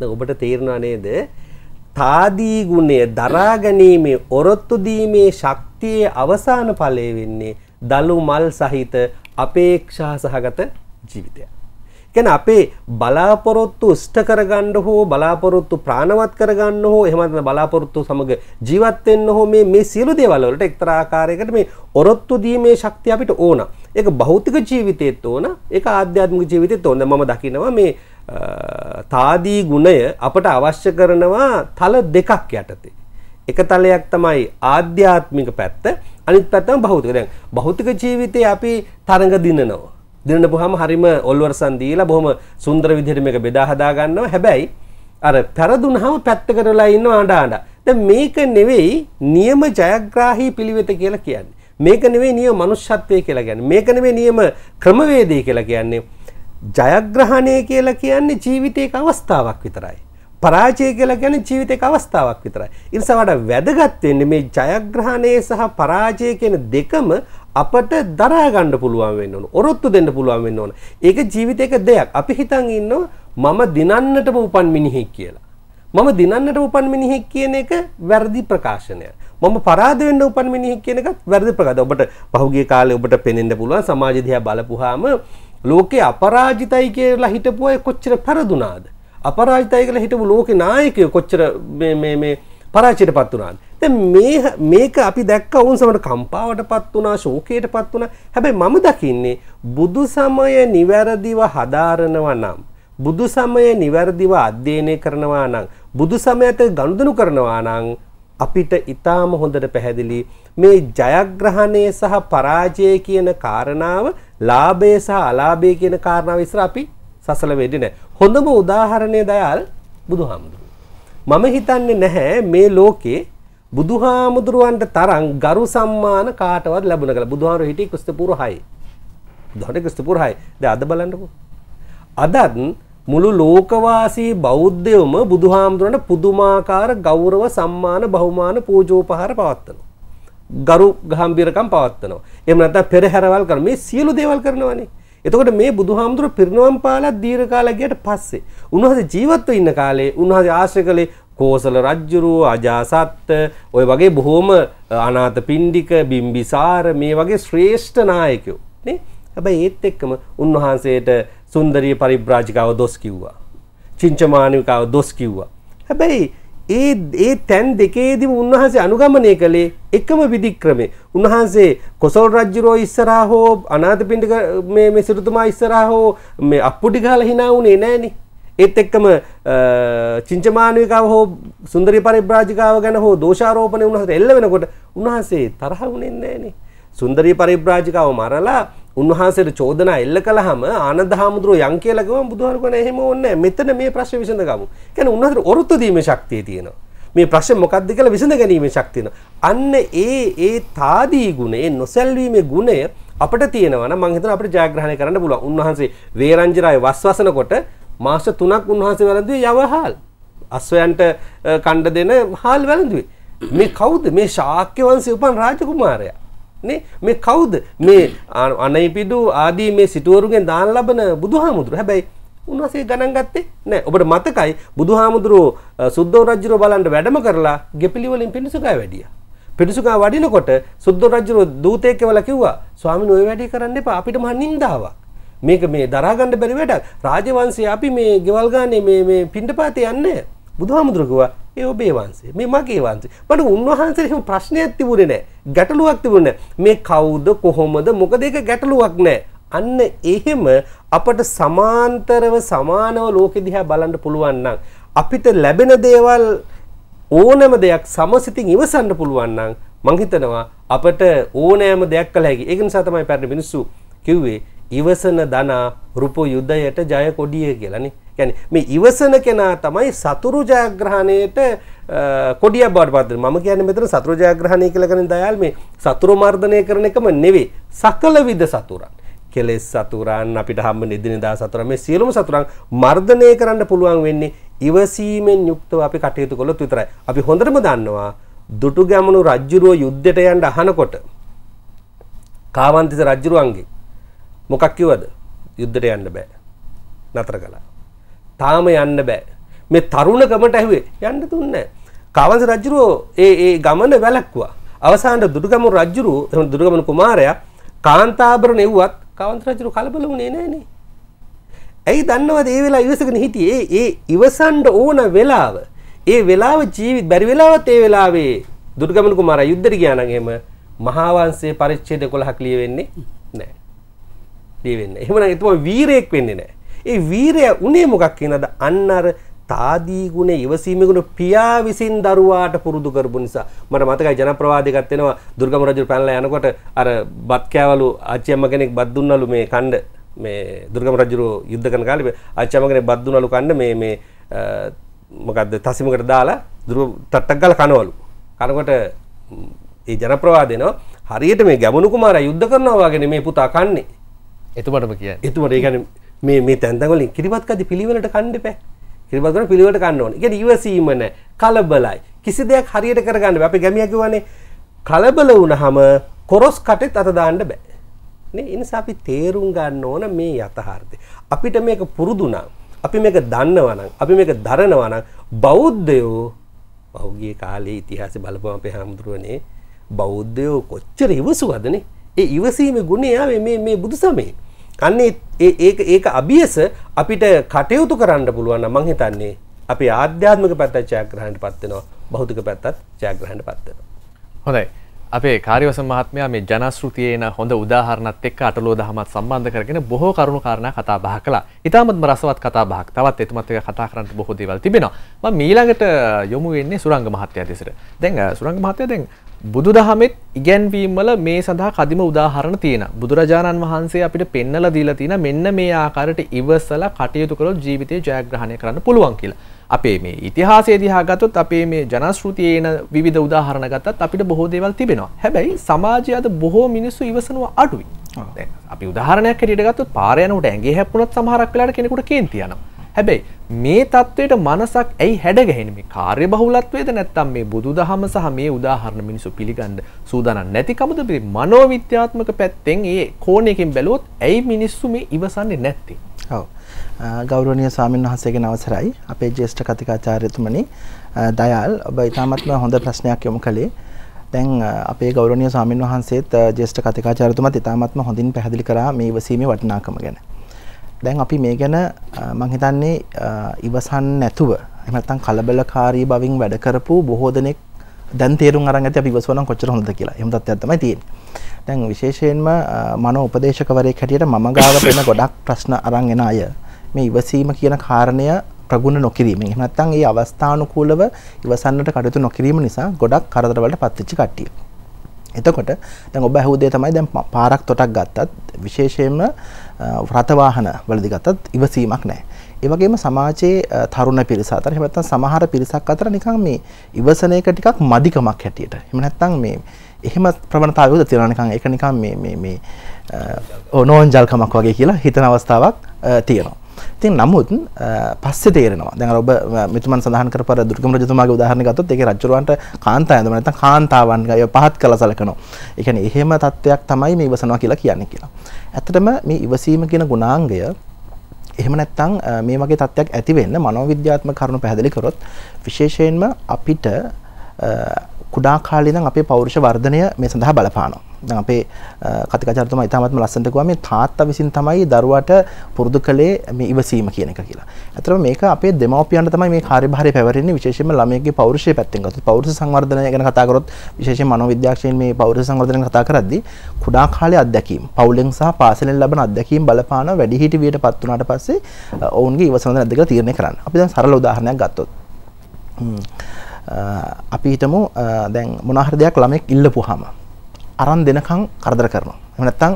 දැන් ඔබට තේරෙනා නේද? තාදී ගුණය දරා ගැනීමේ ඔරොත්තු දීමේ ශක්තියේ අවසාන ඵලය වෙන්නේ දලු මල් සහිත අපේක්ෂා සහගත ජීවිතයක්. ගැන අපේ බලාපොරොත්තු ෂ්ට කරගන්න හෝ බලාපොරොත්තු ප්‍රාණවත් කරගන්න හෝ එහෙමත් බලාපොරොත්තු සමග ජීවත් වෙන්න හෝ මේ මේ සියලු දේවල් වලට එක්තරා ආකාරයකට මේ ඔරොත්තු දීමේ ශක්තිය අපිට ඕන. ඒක භෞතික ජීවිතයේත් ඕන, ඒක ආධ්‍යාත්මික ජීවිතයේත් ඕන. මම දකිනවා මේ තාදී ගුණය අපට අවශ්‍ය කරනවා තල දෙකක් යටතේ. එක තලයක් තමයි ආධ්‍යාත්මික පැත්ත, අනිත් පැත්තම භෞතික. දැන් භෞතික ජීවිතේ අපි තරඟ දිනනවා. දිනනපුවාම හරිම ඔල්වර්සන් දීලා බොහොම සුන්දර විදිහට මේක බෙදා හදා ගන්නවා. හැබැයි අර පෙරදුනහම පැත්තකට වෙලා ඉන්නවා අඬ අඬ. දැන් මේක නෙවෙයි නියම ජයග්‍රාහී පිළිවෙත කියලා කියන්නේ. මේක නෙවෙයි නියම මනුෂ්‍යත්වය කියලා කියන්නේ. මේක නෙවෙයි නියම ක්‍රමවේදය කියලා කියන්නේ. ජයග්‍රහණය කියලා කියන්නේ ජීවිතයක අවස්ථාවක් විතරයි. පරාජය කියලා කියන්නේ ජීවිතයක අවස්ථාවක් විතරයි. ඒ නිසා වඩා වැදගත් වෙන්නේ මේ ජයග්‍රහණය සහ පරාජය කියන දෙකම අපට දරා ගන්න පුළුවන් වෙන්න ඕන. ඔරොත්තු දෙන්න පුළුවන් වෙන්න ඕන. ඒක ජීවිතයක දෙයක්. අපි හිතන් ඉන්නවා මම දිනන්නටම උපන් මිනිහෙක් කියලා. මම දිනන්නට උපන් මිනිහෙක් කියන එක වැරදි ප්‍රකාශනය. මම පරාද වෙන්න උපන් මිනිහෙක් කියන එකත් වැරදි ප්‍රකාශනය. ඔබට පහුගිය කාලේ ඔබට පෙනෙන්න පුළුවන් සමාජ දිහා බලපුවාම ලෝකේ අපරාජිතයි කියලා හිටපු අය කොච්චර පරදුනාද? අපරාජිතයි කියලා හිටපු ලෝකේ නායකයෝ කොච්චර මේ මේ මේ පරාචයට පත් වුණාන් ත මේක අපි දැක්ක ඔවුන් සමට කම්පාවට පත් වනා ශෝකයට පත් වන හැබැයි මම දකින්නේ බුදු සමය නිවැරදිව හදාරනවා නම්. බුදු සමය නිවැරදිව අධ්‍යයනය කරනවා නං. බුදු සමයත ගණුදනු කරනවා නං අපිට ඉතාම හොඳට පැහැදිලි මේ ජයග්‍රහණය සහ පරාජය කියන කාරණාව ලාභය සහ අලාභය කියන කාරණාව ඉස්සර අපි සසල වෙන්නේ නැහැ. හොඳම උදාහරණය දයාල් බුදුහාමුදුරුවෝ මම හිතන්නේ නැහැ මේ ලෝකේ බුදුහාමුදුරුවන්ට තරම් ගරු සම්මාන කාටවත් ලැබුණ කියලා. බුදුහාමුදුරු හිටියේ ක්‍රිස්තපූර්ව 6. බුදුහාමුදුරු ක්‍රිස්තපූර්ව 6. දැන් අද බලන්නකෝ. අදත් මුළු ලෝකවාසී බෞද්ධයොම බුදුහාමුදුරන්ට පුදුමාකාර ගෞරව සම්මාන බහුමාන පූජෝපහාර පවත්වනවා. ගරු ගම්බීරකම් පවත්වනවා. එහෙම නැත්නම් පෙරහැරවල් කරන මේ සියලු දේවල් කරනවානේ. එතකොට මේ බුදුහාමුදුර පිරිනවම් පාලත් දීර්ඝ කාලයක් ගියට පස්සේ උන්වහන්සේ ජීවත්ව ඉන්න කාලේ උන්වහන්සේ ආශ්‍රය කළේ කෝසල රජ්ජුරුව අජාසත් ඔය වගේ බොහොම අනාථ පිණ්ඩික බිම්බිසාර මේ වගේ ශ්‍රේෂ්ඨ නායකයෝ නේ හැබැයි ඒත් එක්කම උන්වහන්සේට සුන්දරී පරිබ්‍රාජිකාව දොස් කිව්වා චින්චමානිකාව දොස් කිව්වා හැබැයි ඒ ඒ තැන් දෙකේදීම උන්වහන්සේ අනුගමනය කළේ එකම විධික්‍රමේ. උන්වහන්සේ කොසල් රජුරෝ ඉස්සරහා හෝ අනාථපිණ්ඩික මේ මේ සිටුතුමා ඉස්සරහා හෝ මේ අප්පුඩි ගාලා hina වුණේ නැහනේ. ඒත් එක්කම චින්චමානවිකාව හෝ සුන්දරි පරිබ්‍රාජිකාව ගැන හෝ දෝෂාරෝපණය උන්වහන්සේ එල්ල වෙනකොට උන්වහන්සේ තරහ වුණේ නැහනේ. සුන්දරි පරිබ්‍රාජිකාව මරලා උන්වහන්සේට චෝදනා එල්ල කළාම ආනන්ද හාමුදුරුවෝ යම් කියලා ගමන් බුදුහාමුදුරුවෝ කියන එහෙම ඕනේ මෙතන මේ ප්‍රශ්නේ විසඳ ගමු. කියන්නේ උන්වහන්සේට ඔරොත්තු දීමේ ශක්තිය තියෙනවා. මේ ප්‍රශ්නේ මොකක්ද කියලා විසඳ ගැනීමේ ශක්තිය අන්න ඒ ඒ తాදී ගුණය, නොසැල්වීමේ ගුණය අපිට තියෙනවා නම් මම හිතනවා අපිට ජයග්‍රහණය කරන්න පුළුවන්. උන්වහන්සේ වේරංජිරාය වස්වසනකොට මාස 3ක් උන්වහන්සේ වැළඳුවේ යවහල්. අස්වැයන්ට කණ්ඩ දෙන හාල් වැළඳුවේ. මේ කවුද? මේ ශාක්‍ය වංශයේ උපන් රාජකුමාරයා. නේ මේ කවුද මේ අනයිපිඩු ආදී මේ සිටුවරුගෙන් දාන ලබන බුදුහාමුදුරුව හැබැයි උන්වහන්සේ ගණන් ගත්තේ නෑ ඔබට මතකයි බුදුහාමුදුරුව සුද්ධෝ රජුරෝ බලන්න වැඩම කරලා ගෙපිලි වලින් පිඬුසුකා වැඩියා පිඬුසුකා වඩිනකොට සුද්ධෝ රජුරෝ දූතයෙක් එවලා කිව්වා ස්වාමීන් ඔය වැඩේ කරන්න එපා අපිට මහ නින්දාවක් මේක මේ දරාගන්න බැරි වැඩක් රාජවංශයේ අපි මේ ගෙවල් ගානේ මේ මේ පිඬපාතේ යන්නේ බුදුහාමුදුරකුව ඒ ඔබේ වන්සේ මේ මගේ වන්සේ මට උන්වහන්සේ එහෙම ප්‍රශ්නයක් තිබුණේ නැහැ ගැටලුවක් තිබුණේ මේ කවුද කොහොමද මොකද ඒක ගැටලුවක් නැහැ අන්න එහෙම අපට සමාන්තරව සමානව ලෝකෙ දිහා බලන්න පුළුවන් නම් අපිට ලැබෙන දේවල් ඕනෑම දෙයක් සමසිතින් ඉවසන්න පුළුවන් නම් මං හිතනවා අපට ඕනෑම දෙයක් කළ හැකි. ඒක නිසා තමයි පැරණි මිනිස්සු කිව්වේ ඉවසන ධනා රූප යුදයට ජය කොඩිය කියලානේ. يعني මේ ඉවසන කෙනා තමයි සතුරු ජයග්‍රහණයට කොඩිය බවට පත් වෙනවා. මම කියන්නේ මෙතන සතුරු ජයග්‍රහණය කියලා කියන්නේ දයාල් මේ සතුරු මර්ධනය කරන එකම නෙවෙයි. සකල විද සතුරන්. කෙලෙස් සතුරන් අපිට හම්බෙන ඉදිනදා සතුරන් මේ සියලුම සතුරන් මර්ධනය කරන්න පුළුවන් වෙන්නේ ඉවසීමෙන් යුක්තව අපි කටයුතු කළොත් විතරයි. අපි හොඳටම දන්නවා දුටු ගැමුණු රජ්ජුරුව යුද්ධයට යන්න අහනකොට කාවන්තිස රජ්ජුරුවන්ගේ මොකක් කිව්වද? යුද්ධයට යන්න බෑ. නතර කළා. තාම යන්න බෑ. මේ තරුණකමට ඇහුවේ යන්න දුන්නේ කාවන්ස රජුරෝ ඒ ඒ ගමන වැළැක්වුවා. අවසානට දුටුගම රජුරු එහෙනම් දුටුගම කුමාරයා කාන්තාභරණ එව්වත් කාවන්ස රජුරු කලබල වුණේ නෑනේ. ඇයි දන්නවද ඒ වෙලාව ඉවසගෙන හිටියේ ඒ ඉවසන්න ඕන වෙලාව ඒ වෙලාව ජීවිත බැරි වෙලාවත් ඒ වෙලාවේ දුර්ගමන කුමාරයා යුද්ධෙට ගියා නම් එහෙම මහාවංශයේ පරිච්ඡේද 11ක් ලියවෙන්නේ නැහැ ලියවෙන්නේ එහෙමනම් එතුමා වීරයෙක් වෙන්නේ නැහැ ඒ වීරය උනේ මොකක් කියනද අන්න අර තාදී ගුණේ ඉවසීමේ ගුණ පියා විසින් දරුවාට පුරුදු කරපු නිසා මට මතකයි ජනප්‍රවාදයකත් වෙනවා දුර්ගම රජු පැනලා යනකොට අර බත් කෑවලු ආච්චිම්ම කෙනෙක් බත් දුන්නලු මේ කණ්ඩ මේ දුර්ගම රජු යුද්ධ කරන කාලේ ආච්චිම්ම කෙනෙක් බත් දුන්නලු කණ්ඩ මේ මේ මොකද්ද තසිමකට දාලා දුරු තට්ටක් ගාලා කනවලු කනකොට ඒ ජනප්‍රවාදේනවා හරියට මේ ගැමුණු කුමාරයා යුද්ධ කරනවා වගේ මේ පුතා කන්නේ එතුමටම කියන්නේ එතුමට ඒ කියන්නේ මේ මේ තැන්තවලින් කිරිබත් කදි පිළිවෙලට කන්න එපා. කිරිබත් කරන පිළිවෙලට කන්න ඕනේ. කියන්නේ ඉවසීම නැහැ. කලබලයි. කිසි දෙයක් හරියට කරගන්න බෑ. අපි ගැමියා කිව්වනේ කලබල වුණාම කොරස් කටෙත් අත දාන්න බෑ. නේ ඒ නිසා අපි තේරුම් ගන්න ඕන මේ යථාර්ථය. අපිට මේක පුරුදු නම්, අපි මේක දන්නවා නම්, අපි මේක දරනවා නම් බෞද්ධයෝ පෞගිය කාලේ ඉතිහාසය බලපුවම අපේ හැමදෙරුවනේ බෞද්ධයෝ කොච්චර ඉවසුවදනේ. ඒ ඉවසීමේ ගුණය ආවේ මේ මේ බුදුසමයේ. අන්නේ ඒක ඒක අභියස අපිට කටයුතු කරන්න පුළුවන් මං හිතන්නේ අපි ආධ්‍යාත්මික පැත්තත් ජයග්‍රහණයට පත් වෙනවා භෞතික පැත්තත් ජයග්‍රහණයට පත් වෙනවා
හොඳයි අපේ කාර්යවස මහත්මයා මේ ජනශ්‍රුතියේන හොඳ උදාහරණත් එක්ක අටලෝ දහමත් සම්බන්ධ කරගෙන බොහෝ කරුණු කාරණා කතා බහ කළා. ඊටමත්ම රසවත් කතා බහක්. තවත් එතුමත් එක්ක කතා කරන්න බොහෝ දේවල් තිබෙනවා. මම ඊළඟට යොමු වෙන්නේ සුරංග මහත්තයා දෙසට. දැන් සුරංග මහත්තයා දැන් බුදු දහමෙත් ඉගැන්වීම්වල මේ සඳහා කදිම උදාහරණ තියෙන බුදුරජාණන් වහන්සේ අපිට පෙන්නල දීලා තියෙන මෙන්න මේ ආකාරයට ඉවසලා කටයුතු කළොත් ජීවිතේ ජයග්‍රහණය කරන්න පුළුවන් කියලා. අපේ මේ ඉතිහාසයේ දිහා ගත්තොත් අපේ මේ ජනශ්‍රුතියේ එන විවිධ උදාහරණ ගත්තත් අපිට බොහෝ දේවල් තිබෙනවා. හැබැයි සමාජය අද බොහෝ මිනිස්සු ඉවසනවා අඩුයි. දැන් අපි උදාහරණයක් හැටියට ගත්තොත් පාර යනකොට ඇඟේ හැප්පුණොත් සමහරක් වෙලාවට කෙනෙකුට කේන්ති යනවා. හැබැයි මේ தത്വයට මනසක් ඇයි හැඩගැහෙන්නේ මේ කාර්ය බහුලත්වයේද නැත්නම් මේ බුදුදහම සහ මේ උදාහරණ මිනිසු පිළිගන්න සූදානම් නැතිකමද මේ මනෝවිද්‍යාත්මක පැත්තෙන් ඒ කෝණයකින් බැලුවොත් ඇයි මිනිස්සු මේ ඉවසන්නේ නැත්තේ
ඔව් ගෞරවනීය ස්වාමීන් වහන්සේගෙන් අවසරයි අපේ ජ්‍යෙෂ්ඨ කතිකාචාර්යතුමනි දයාල් ඔබ ඉතාමත්ම හොඳ ප්‍රශ්නයක් යොමු කළේ දැන් අපේ ගෞරවනීය ස්වාමින් වහන්සේත් ජ්‍යෙෂ්ඨ කතිකාචාර්යතුමත් ඉතාමත්ම හොඳින් පැහැදිලි කරා මේ ඉවසීමේ වටිනාකම ගැන. දැන් අපි මේ ගැන මං හිතන්නේ ඉවසන් නැතුව එහෙම නැත්නම් කලබලකාරී බවින් වැඩ කරපු බොහෝ දෙනෙක් දැන් තේරුම් අරන් ඇති අපි ඉවසුවා නම් කොච්චර හොඳද කියලා. එහෙම තත්ත්වයක් තමයි තියෙන්නේ. දැන් විශේෂයෙන්ම මනෝ උපදේශකවරයෙක් හැටියට මම ගාවට එන ගොඩක් ප්‍රශ්න අරන් එන අය මේ ඉවසීම කියන කාරණය ප්‍රගුණ නොකිරීමෙන් එහෙම නැත්නම් ඒ අවස්ථානුකූලව ඉවසන්නට කටයුතු නොකිරීම නිසා ගොඩක් කරදරවලට පත්වෙච්ච කට්ටිය. එතකොට දැන් ඔබ ඇහුව දේ තමයි දැන් පාරක් තොටක් ගත්තත් විශේෂයෙන්ම රථවාහන වලදි ගතත් ඉවසීමක් නැහැ. ඒ වගේම සමාජයේ තරුණ පිරිස අතර එහෙම නැත්නම් සමහර පිරිසක් අතර නිකන් මේ ඉවසන එක ටිකක් මදිකමක් හැටියට. එහෙම නැත්නම් මේ එහෙම ප්‍රවණතාවයකුද තියෙනවා නිකන් ඒක නිකන් මේ මේ මේ ඕනෝන්ජල්කමක් වගේ කියලා හිතන අවස්ථාවක් තියෙනවා. ඉතින් නමුත් පස්සේ තේරෙනවා. දැන් අර ඔබ මෙතුමන් සඳහන් කරපර දුර්ගම රජතුමාගේ උදාහරණ ගත්තොත් ඒකේ රජුරවන්ට කාන්තා ඇඳුම නැත්නම් කාන්තාවන් ගාව පහත් කළ සලකනවා. ඒ කියන්නේ එහෙම තත්ත්වයක් තමයි මේ ඉවසනවා කියලා කියන්නේ කියලා. ඇත්තටම මේ ඉවසීම කියන ගුණාංගය එහෙම නැත්නම් මේ වගේ තත්ත්වයක් ඇති වෙන්න මනෝවිද්‍යාත්මක කරුණු පැහැදිලි කරොත් විශේෂයෙන්ම අපිට කුඩා කාලේ ඉඳන් අපේ පෞරුෂ වර්ධනය මේ සඳහා බලපානවා. අපේ කතිකචරතුම ඉතාමත්ම ලස්සට ගුව මේ තාත්තා විසින් තමයි දරුවට පුරුදු කළේ මේ ඉවසීම කියන එක කියලා. ඇතරම මේක අපේ දෙමවපියන්ට තමයි මේ කාර්යභාරය පැවරෙන්නේ විශේෂයෙන්ම ළමයිගේ පෞරුෂය පැත්තෙන් ගත්තොත් පෞරුෂ සංවර්ධනය ගැන කතා කරොත් විශේෂයෙන් මනෝවිද්‍යාඥයන් මේ පෞරුෂ සංවර්ධනය කතා කරද්දී කුඩා කාලේ අත්දැකීම් පවුලෙන් සහ පාසලෙන් ලබන අත්දැකීම් බලපාන වැඩිහිටි වියටපත් වුණාට පස්සේ ඔවුන්ගේ ඉවසන නැද්ද කියලා තීරණය කරන්න. අපි දැන් සරල උදාහරණයක් ගත්තොත් අපි හිතමු දැන් මොනහර දෙයක් ළමෙක් ඉල්ලපුහම අරන් දෙනකම් කරදර කරනවා. එහෙම නැත්නම්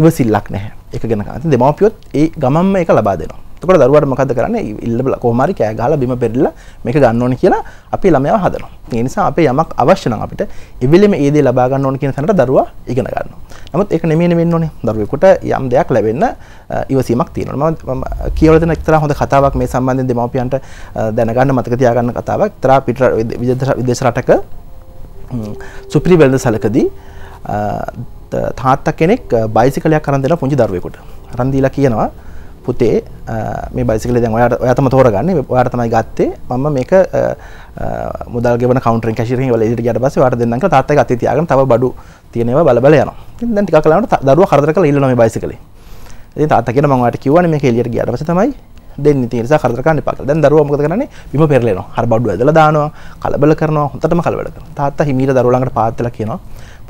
ඉවසිල්ලක් නැහැ. ඒක ගැන කතා. ඉතින් දෙමාපියොත් ඒ ගමම්ම ඒක ලබා දෙනවා. එතකොට දරුවාට මොකද කරන්නේ? ඉල්ලලා කොහොම හරි කෑ ගහලා බිම පෙරලා මේක ගන්න ඕනේ කියලා අපි ළමයාව හදනවා. ඒ නිසා අපේ යමක් අවශ්‍ය නම් අපිට ඉවිලෙම ඒ දේ ලබා ගන්න ඕන කියන තැනට දරුවා ඉගෙන ගන්නවා. නමුත් ඒක නෙමෙයිනේ වෙන්න ඕනේ. දරුවෙකුට යම් දෙයක් ලැබෙන්න ඉවසීමක් තියෙනවා. මම කියවල දෙන එක්තරා හොඳ කතාවක් මේ සම්බන්ධයෙන් දෙමව්පියන්ට දැනගන්න මතක තියාගන්න කතාවක්. එක්තරා පිට විදේශ රටක සුපිරි වෙළඳ සැලකදී තාත්ත කෙනෙක් බයිසිකලයක් කරන් දෙලා පුංචි දරුවෙකුට රන්දීලා කියනවා පුතේ මේ බයිසිකල දැන් ඔයාට ඔයා තමයි තෝරගන්නේ ඔයාට තමයි ගත්තේ මම මේක මුදල් ගෙවන කවුන්ටරෙන් කැෂියරින් වල ඉදිරියට ගියාට පස්සේ ඔයාට දෙන්නම් කියලා තාත්තා ගත්තේ තියාගෙන තව බඩු තියෙනවා බල බල යනවා ඉතින් දැන් ටිකක් කලකට දරුවා කරදර කරලා ඉල්ලනවා මේ බයිසිකලේ ඉතින් තාත්තා කියන මම ඔයාට කිව්වනේ මේක එළියට ගියාට පස්සේ තමයි දෙන්න ඉතින් නිසා කරදර කරන්න එපා කියලා. දැන් දරුවා මොකද කරන්නේ? බිම පෙරලෙනවා. අර බඩු ඇදලා දානවා, කලබල කරනවා, හොඳටම කලබල කරනවා. තාත්තා හිමීට දරුවා ළඟට පාත් වෙලා කියනවා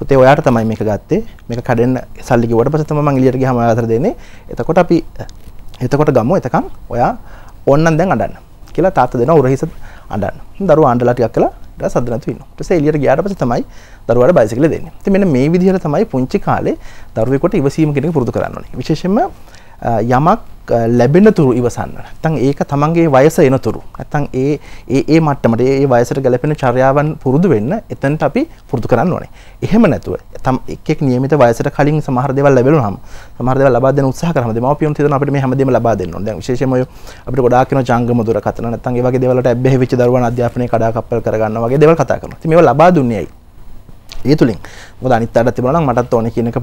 පුතේ ඔයාට තමයි මේක ගත්තේ මේක කඩෙන් සල්ලි කිව්වට පස්සේ තමයි මම එළියට ගියාම ආතර දෙන්නේ එතකොට අපි එතකොට ගමු එතකන් ඔයා ඕන්නම් දැන් අඬන්න කියලා තාත්තා දෙනවා උරහිස අඬන්න දරුවා අඬලා ටිකක් කළා ඊට සද්ද නැතු වෙනවා ඊට පස්සේ එළියට ගියාට පස්සේ තමයි දරුවාට බයිසිකල දෙන්නේ ඉතින් මෙන්න මේ විදිහට තමයි පුංචි කාලේ දරුවෙකුට ඉවසීම කියන එක පුරුදු කරන්න ඕනේ විශේෂයෙන්ම යමක් ලැබෙන තුරු ඉවසන්න. නැත්නම් ඒක තමන්ගේ වයස එනතුරු. නැත්නම් ඒ ඒ ඒ මට්ටමට ඒ වයසට ගැලපෙන චර්යාවන් පුරුදු වෙන්න එතනට අපි පුරුදු කරන්න ඕනේ. එහෙම නැතුව තම එක් එක් නියමිත වයසට කලින් සමහර දේවල් ලැබෙලුනහම සමහර දේවල් ලබා දෙන්න උත්සාහ කරාම දෙමාපියන් හිතන අපිට මේ හැමදේම ලබා දෙන්න ඕනේ. දැන් විශේෂයෙන්ම ඔය අපිට ගොඩාක් වෙන ජංගම දුරකථන නැත්නම් ඒ වගේ දේවල් වලට ඇබ්බැහි වෙච්ච දරුවන් අධ්‍යාපනයේ කඩාකප්පල් කරගන්නවා වගේ දේවල් කතා කරනවා. ඉතින් මේවා ලබා දුන්නේ ඇයි? ඒ තුලින් මොකද අනිත් අයට තිබුණා නම් මටත් ඕනේ කියන එක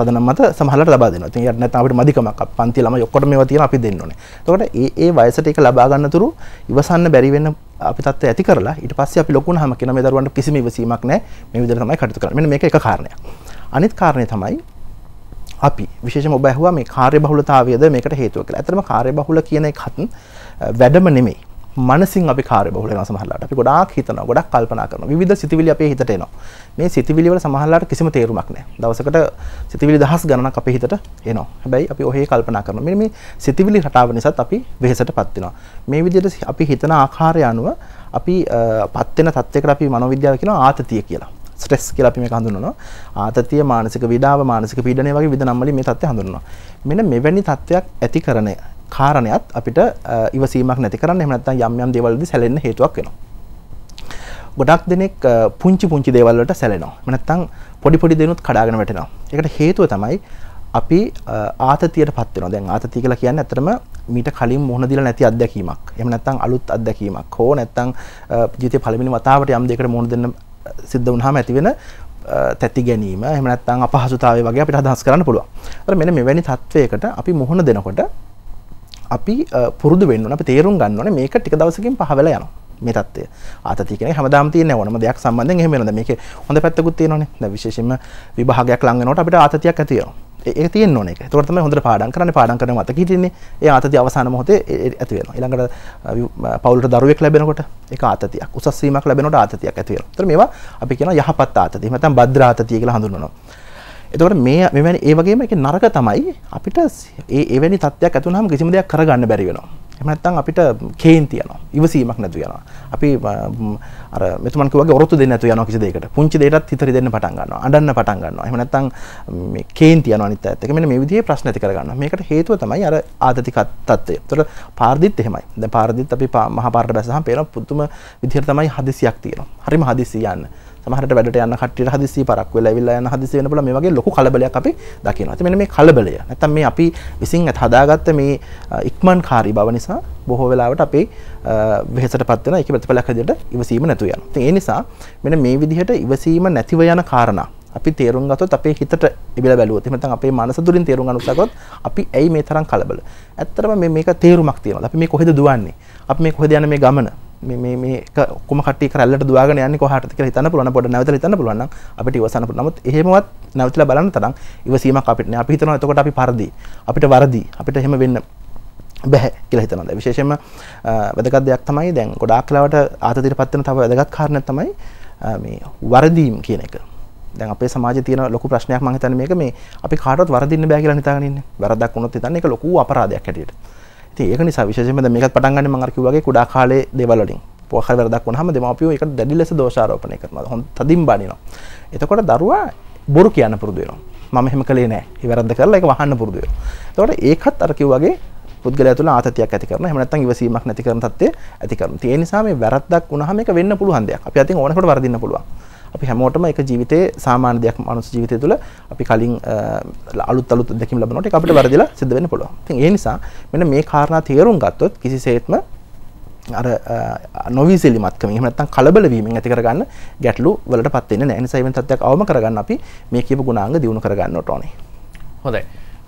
පදනම් මත සමහරවිට ලබා දෙනවා. ඉතින් ඊට නැත්නම් අපිට මදිකමක් පන්ති ළමයි ඔක්කොට මේවා තියෙන අපි දෙන්න ඕනේ. එතකොට ඒ ඒ වයසට ඒක ලබා ගන්නතුරු ඉවසන්න බැරි වෙන අපි තත්ත්වය ඇති කරලා ඊට පස්සේ අපි ලොකු වුණාම කියන මේ දරුවන්ට කිසිම ඉවසීමක් නැහැ. මේ විදිහට තමයි කටයුතු කරන්නේ. මෙන්න මේක එක කාරණයක්. අනිත් කාරණය තමයි අපි විශේෂම ඔබ ඇහුවා මේ කාර්යබහුලතාවයද මේකට හේතුව කියලා. ඇත්තටම කාර්යබහුල කියන එකත් වැඩම නෙමෙයි. මනසින් අපි කාර්යබහුල වෙනවා සමහරලාට. අපි ගොඩාක් හිතනවා, ගොඩාක් කල්පනා කරනවා. විවිධ සිතුවිලි අපේ හිතට එනවා. මේ සිතුවිලි වල සමහරලාට කිසිම තේරුමක් නැහැ. දවසකට සිතුවිලි දහස් ගණනක් අපේ හිතට එනවා. හැබැයි අපි ඔහේ කල්පනා කරනවා. මෙන්න මේ සිතුවිලි රටාව නිසාත් අපි වෙහෙසටපත් වෙනවා. මේ විදිහට අපි හිතන ආකාරය අනුව අපි පත් වෙන තත්යකට අපි මනෝවිද්‍යාව කියනවා ආතතිය කියලා. ස්ට්‍රෙස් කියලා අපි මේක හඳුන්වනවා. ආතතිය, මානසික විඩාව, මානසික පීඩනය වගේ විදනම් වලින් මේ தත්ත්වය හඳුන්වනවා. මෙන්න මෙවැනි தත්ත්වයක් ඇතිකරන කාරණයක් අපිට ඉවසීමක් නැති කරන්න එහෙම නැත්නම් යම් යම් දේවල්දී සැලෙන්න හේතුවක් වෙනවා. ගොඩක් දෙනෙක් පුංචි පුංචි දේවල් වලට සැලෙනවා. එහෙම නැත්නම් පොඩි පොඩි දේනුත් කඩාගෙන වැටෙනවා. ඒකට හේතුව තමයි අපි ආතතියට පත් වෙනවා. දැන් ආතතිය කියලා කියන්නේ ඇත්තටම මීට කලින් මුහුණ දීලා නැති අත්දැකීමක්. එහෙම නැත්නම් අලුත් අත්දැකීමක්. හෝ නැත්නම් ජීවිතේ පළවෙනි වතාවට යම් දෙයකට මුහුණ දෙන්න සිද්ධ වුණාම ඇති වෙන තැති ගැනීම එහෙම නැත්නම් අපහසුතාවය වගේ අපිට අදහස් කරන්න පුළුවන්. අර මෙන්න මෙවැනි තත්වයකට අපි මුහුණ දෙනකොට අපි පුරුදු වෙන්න ඕන අපි තේරුම් ගන්න ඕනේ මේක ටික දවසකින් පහවෙලා යනවා. මේ තත්ත්වය ආතති කියන හැමදාම තියෙන ඕනම දෙයක් සම්බන්ධයෙන් එහෙම වෙනවද මේකේ හොඳ පැත්තකුත් තියෙනවනේ දැන් විශේෂයෙන්ම විභාගයක් ලඟ වෙනකොට අපිට ආතතියක් ඇති වෙනවා ඒ තියෙන ඕන එක. ඒකට තමයි හොඳට පාඩම් කරන්නේ. පාඩම් කරන මතක හිටින්නේ. ඒ ආතතිය අවසාන මොහොතේ ඇති වෙනවා. ඊළඟට පවුලට දරුවෙක් ලැබෙනකොට ඒක ආතතියක්. උසස් වීමක් ලැබෙනකොට ආතතියක් ඇති වෙනවා. ඒතර මේවා අපි කියනවා යහපත් ආතතිය. එහෙම නැත්නම් භද්‍ර ආතතිය කියලා හඳුන්වනවා. එතකොට මේ මෙවැනි ඒ වගේම ඒක නරක තමයි අපිට ඒ එවැනි තත්ත්වයක් ඇති වුනහම කිසිම දෙයක් කරගන්න බැරි වෙනවා. එමනත්තං අපිට කේන් තියනවා ඉවසීමක් නැතු යනවා අපි අර මෙතුමන් කිව්වා වගේ ඔරොත්තු දෙන්න නැතු යනවා කිසි දෙයකට පුංචි දෙයකටත් හිතරි දෙන්න පටන් ගන්නවා අඬන්න පටන් ගන්නවා එහෙම නැත්තම් මේ කේන් තියනවා අනිත් පැත්තක මෙන්න මේ විදිහේ ප්‍රශ්න ඇති කර ගන්නවා මේකට හේතුව තමයි අර ආතතික තත්ත්වය ඒතර පාරදිත් එහෙමයි දැන් පාරදිත් අපි මහා පාරට බැසහම පේන පුදුම විදිහට තමයි හදිසියක් තියෙනවා හරිම හදිසිය යන්න සමහරට වැඩට යන කට්ටියට හදිසි පරක් වෙලා ඇවිල්ලා යන හදිසි වෙන පුළුවන් මේ වගේ ලොකු කලබලයක් අපි දකිනවා. ඉතින් මෙන්න මේ කලබලය නැත්තම් මේ අපි විසින් හදාගත්ත මේ ඉක්මන්කාරී බව නිසා බොහෝ වෙලාවට අපේ වෙහෙසට පත්වන එක ප්‍රතිඵලයක් හැටියට ඉවසීම නැතු යනවා. ඉතින් ඒ නිසා මෙන්න මේ විදිහට ඉවසීම නැතිව යන කාරණා අපි තේරුම් ගත්තොත් අපේ හිතට ඉබිලා බැලුවොත් එහෙම නැත්නම් අපේ මනස දුරින් තේරුම් ගන්න උත්සාහ කරොත් අපි ඇයි මේ තරම් කලබල? ඇත්තටම මේ මේක තේරුමක් තියෙනවා. අපි මේ කොහෙද දුවන්නේ? අපි මේ කොහෙද යන මේ ගමන? මේක කොමට කරල දවාග යන කොහට හිතන පුලන පොඩ නැවත හිතන පුලන්න අපට ඉවසන නමුත් එහෙමවත් නැවතිල බලන්න තරම් ඉවසීම අපිට අපි හිතන එතකොට අපි පරදි අපිට වරදි අපිට එහෙම වෙන්න බැහැ කියලා හිතනද විශේෂම වැදගත් දෙයක් තමයි දැන් ගොඩාක් කලාවට ආතතිර පත්වන තව වැදගත් කාරණ තමයි මේ වරදීම් කියන එක දැන් අපේ සමාජ තියෙන ලොකු ප්‍රශ්නයක් මම හිතන්නේ මේක මේ අපි කාටවත් වරදින්න බෑ කියලා හිතාගෙන ඉන්නේ. වරදක් වුණොත් හිතන්නේ ඒක ලොකු අපරාධයක් හැටියට. ඒක නිසා විශේෂයෙන්ම දැන් මේකත් පටන් ගන්නේ මම අර කිව්වාගේ කුඩා කාලේ දේවල් වලින් පොහොර වැරදක් වුණාම දෙමාපියෝ ඒකට දැඩි ලෙස දෝෂාරෝපණය කරනවා හොඳ තදින් බනිනවා එතකොට දරුවා බොරු කියන්න පුරුදු වෙනවා මම එහෙම කළේ නෑ ඒ වැරද්ද කරලා ඒක වහන්න පුරුදු වෙනවා එතකොට ඒකත් අර කිව්වාගේ පුද්ගලයා තුළ ආතතියක් ඇති කරන එහෙම නැත්නම් ඉවසීමක් නැති කරන තත්ත්වය ඇති කරනවා ඒ නිසා මේ වැරද්දක් වුණාම ඒක වෙන්න පුළුවන් දෙයක් අපි අතින් ඕනකොට වරදින්න පුළුවන් අපි හැමෝටම එක ජීවිතේ සාමාන්‍ය දෙයක් මනුස්ස ජීවිතය තුළ අපි කලින් අලුත් අලුත් දෙකීම් ලැබෙනකොට ඒක අපිට වර්ධිලා සිද්ධ වෙන්න පුළුවන්. ඉතින් ඒ නිසා මෙන්න මේ කාරණා තේරුම් ගත්තොත් කිසිසේත්ම අර නොවිසිලිමත්කම එහෙම නැත්නම් කලබල වීමෙන් ඇති කරගන්න ගැටලු වලට පත් වෙන්නේ නැහැ. ඒ නිසා මේ තත්ත්වයක් අවම කරගන්න අපි මේ කියපු ගුණාංග දිනු කරගන්නට ඕනේ.
හොඳයි.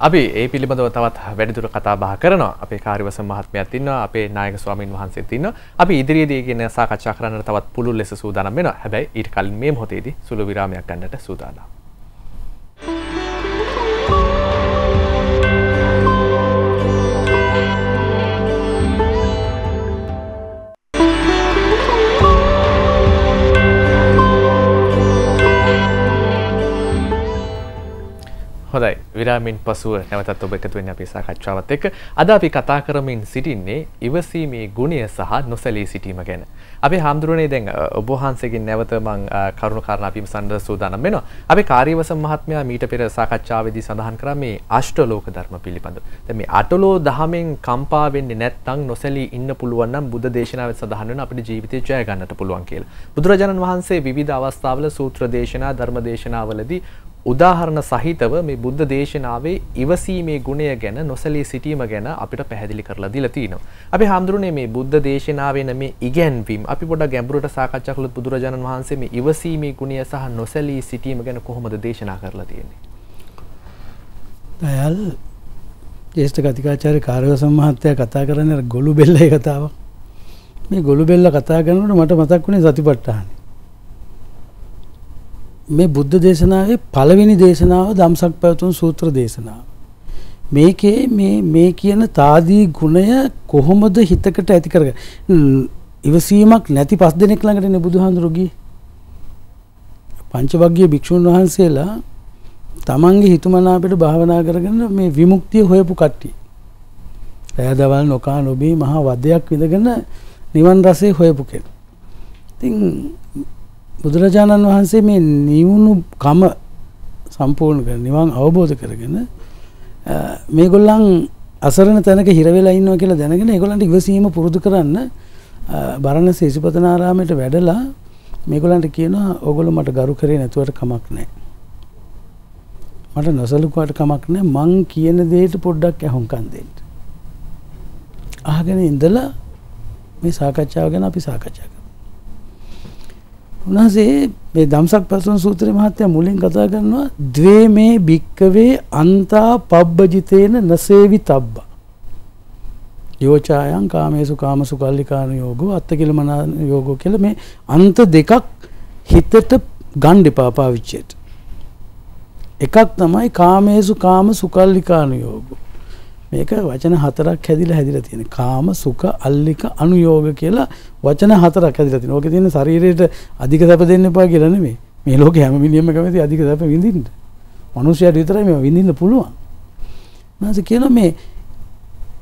අපි ඒ පිළිබඳව තවත් වැඩිදුර කතා බහ කරනවා අපේ කාර්යවස මහත්මයත් ඉන්නවා අපේ නායක ස්වාමින් වහන්සේත් ඉන්නවා අපි ඉදිරියේදී කියන සාකච්ඡා කරන්නට තවත් පුළුල් ලෙස සූදානම් වෙනවා හැබැයි ඊට කලින් මේ මොහොතේදී සුළු විරාමයක් ගන්නට සූදානම් හොඳයි විරාමින් පසුව නැවතත් ඔබ එකතු වෙන්න අපේ සාකච්ඡාවත් එක්ක අද අපි කතා කරමින් සිටින්නේ ඉවසීමේ ගුණය සහ නොසැලී සිටීම ගැන. අපි හාමුදුරනේ දැන් ඔබ වහන්සේගෙන් නැවත මම කරුණු කාරණා අපි සඳහන් සූදානම් වෙනවා. අපි කාර්යවසම් මහත්මයා මීට පෙර සාකච්ඡාවේදී සඳහන් කරා මේ අෂ්ටලෝක ධර්ම පිළිබඳව. දැන් මේ අටලෝ දහමෙන් කම්පා වෙන්නේ නැත්නම් නොසැලී ඉන්න පුළුවන් නම් බුද්ධ දේශනාවේ සඳහන් වෙන අපේ ජීවිතය ජය ගන්නට පුළුවන් කියලා. බුදුරජාණන් වහන්සේ විවිධ අවස්ථාවල සූත්‍ර දේශනා ධර්ම දේශනාවලදී උදාහරණ සහිතව මේ බුද්ධ දේශනාවේ ඉවසීමේ ගුණය ගැන නොසලී සිටීම ගැන අපිට පැහැදිලි කරලා දීලා තිනවා. අපි හඳුරුනේ මේ බුද්ධ දේශනාවෙන මේ ඉගැන්වීම් අපි පොඩ්ඩක් ගැඹුරට සාකච්ඡා කළොත් බුදුරජාණන් වහන්සේ මේ ඉවසීමේ ගුණය සහ නොසලී සිටීම ගැන කොහොමද දේශනා කරලා තියෙන්නේ?
දයල් ජේෂ්ඨ කතිකාචාර්ය කාර්යවසම් මහත්තයා කතා කරන්නේ ගොළු බෙල්ලේ කතාව. මේ ගොළු බෙල්ල කතා කරනකොට මට මතක් වුණේ සතිපට්ඨානයි. මේ බුද්ධ දේශනාවේ පළවෙනි දේශනාව දම්සක් පැවතුන් සූත්‍ර දේශනාව. මේකේ මේ මේ කියන තාදී ගුණය කොහොමද හිතකට ඇති කරගන්නේ? ඉවසීමක් නැති පස් දෙනෙක් ළඟට නේ බුදුහාඳුරුගේ. පංචවග්ගීය භික්ෂුන් වහන්සේලා තමන්ගේ හිතමනාපයට භාවනා කරගෙන මේ විමුක්තිය හොයපු කට්ටිය. රෑ දවල් නොකා නොබී මහා වදයක් විඳගෙන නිවන් රසේ හොයපු කෙනෙක්. ඉතින් බුදුරජාණන් වහන්සේ මේ නිවුණු කම සම්පූර්ණ කර නිවන් අවබෝධ කරගෙන මේගොල්ලන් අසරණ තැනක හිරවෙලා ඉන්නවා කියලා දැනගෙන ඒගොල්ලන්ට ඉවසීම පුරුදු කරන්න බරණස ඉසිපතනාරාමයට වැඩලා මේගොල්ලන්ට කියනවා ඕගොල්ලෝ මට ගරු කරේ නැතුවට කමක් නැහැ. මට නොසලකුවාට කමක් නැහැ. මං කියන දෙයට පොඩ්ඩක් ඇහුම්කන් දෙන්න. අහගෙන ඉඳලා මේ සාකච්ඡාව ගැන අපි සාකච්ඡා කරමු. උන්වහන්සේ මේ ධම්සක් පස්වන් සූත්‍රයේ මහත්ය මුලින් කතා කරනවා ද්වේ මේ භික්කවේ අන්තා පබ්බජිතේන නසේවි තබ්බා යෝචායන් කාමේසු කාමසු කල්ලිකාන යෝගෝ අත්තකිලමනා යෝගෝ කියලා මේ අන්ත දෙකක් හිතට ගන්න එපා පාවිච්චියට එකක් තමයි කාමේසු කාම සුකල්ලිකාන යෝගෝ මේක වචන හතරක් හැදිලා හැදිලා තියෙන. කාම සුඛ අල්ලික අනුയോഗ කියලා වචන හතරක් හැදිලා තියෙනවා. ඕකේ තියෙන ශරීරයට අධික සැප දෙන්න එපා කියලා නෙමෙයි. මේ ලෝකේ හැම මිනිහෙම කැමති අධික සැප විඳින්න. මිනිසයාට විතරයි මේවා විඳින්න පුළුවන්. නැන්ස කියනවා මේ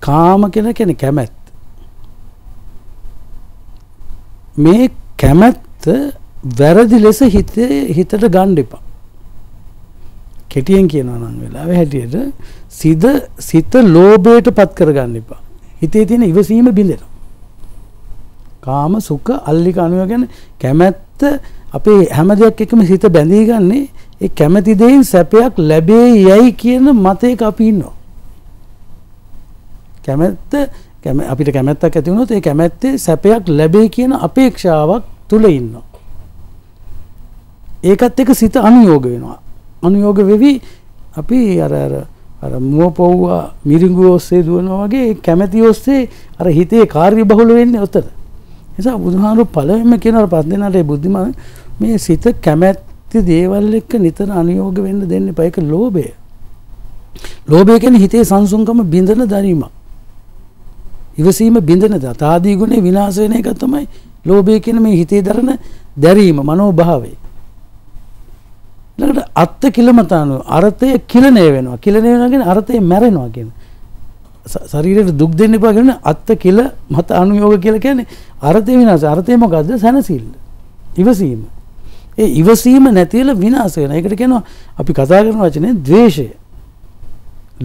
කාම කියලා කියන්නේ කැමැත්. මේ කැමැත්ත වැරදි ලෙස හිතේ හිතට ගන්න එපා. කෙටියෙන් කියනවා නම් වෙලාව හැටියට සිද සිත ලෝභයට පත් කරගන්න එපා. හිතේ තියෙන ඉවසීම බිඳෙනවා. කාම සුඛ අල්ලික අනුව ගැන කැමැත්ත අපේ හැම දෙයක් එකම සිත බැඳී ගන්නේ ඒ කැමැති දෙයින් සැපයක් ලැබේ යයි කියන මතයක අපි ඉන්නවා. කැමැත්ත අපිට කැමැත්තක් ඇති වුණොත් ඒ කැමැත්තේ සැපයක් ලැබේ කියන අපේක්ෂාවක් තුල ඉන්නවා. ඒකත් එක සිත අනුയോഗ වෙනවා. අනුයෝග වෙවි අපි අර අර අර මුවපොව්ව මිරිඟු ඔස්සේ දුවනවා වගේ කැමැති ඔස්සේ අර හිතේ කාර්ය බහුල වෙන්නේ ඔතන. නිසා බුදුහාමුදුරු පළවෙනිම කියන අර පස්දෙනාට බුද්ධිමත් මේ සිත කැමැති දේවල් එක්ක නිතර අනුයෝග වෙන්න දෙන්න එපා. ඒක ලෝභය. ලෝභය කියන්නේ හිතේ සංසුන්කම බිඳන දැරීම. ඉවසීම බිඳන දාදී ගුණේ විනාශ වෙන එක තමයි ලෝභය කියන මේ හිතේ දරන දැරීම මනෝභාවය. ඊළඟට අත්ත කිලමතාණු අර්ථය කිලණය වෙනවා. කිලණය වෙනවා කියන්නේ අර්ථය මැරෙනවා කියන. ශරීරයට දුක් දෙන්න එපා කියන අත්ත කිල මත අනුയോഗ කියලා කියන්නේ අර්ථය විනාශ. අර්ථය මොකද්ද? සැනසෙල්ල. ඉවසීම. ඒ ඉවසීම නැතිල විනාශ වෙනවා. ඒකට කියනවා අපි කතා කරන වචනේ ද්වේෂය.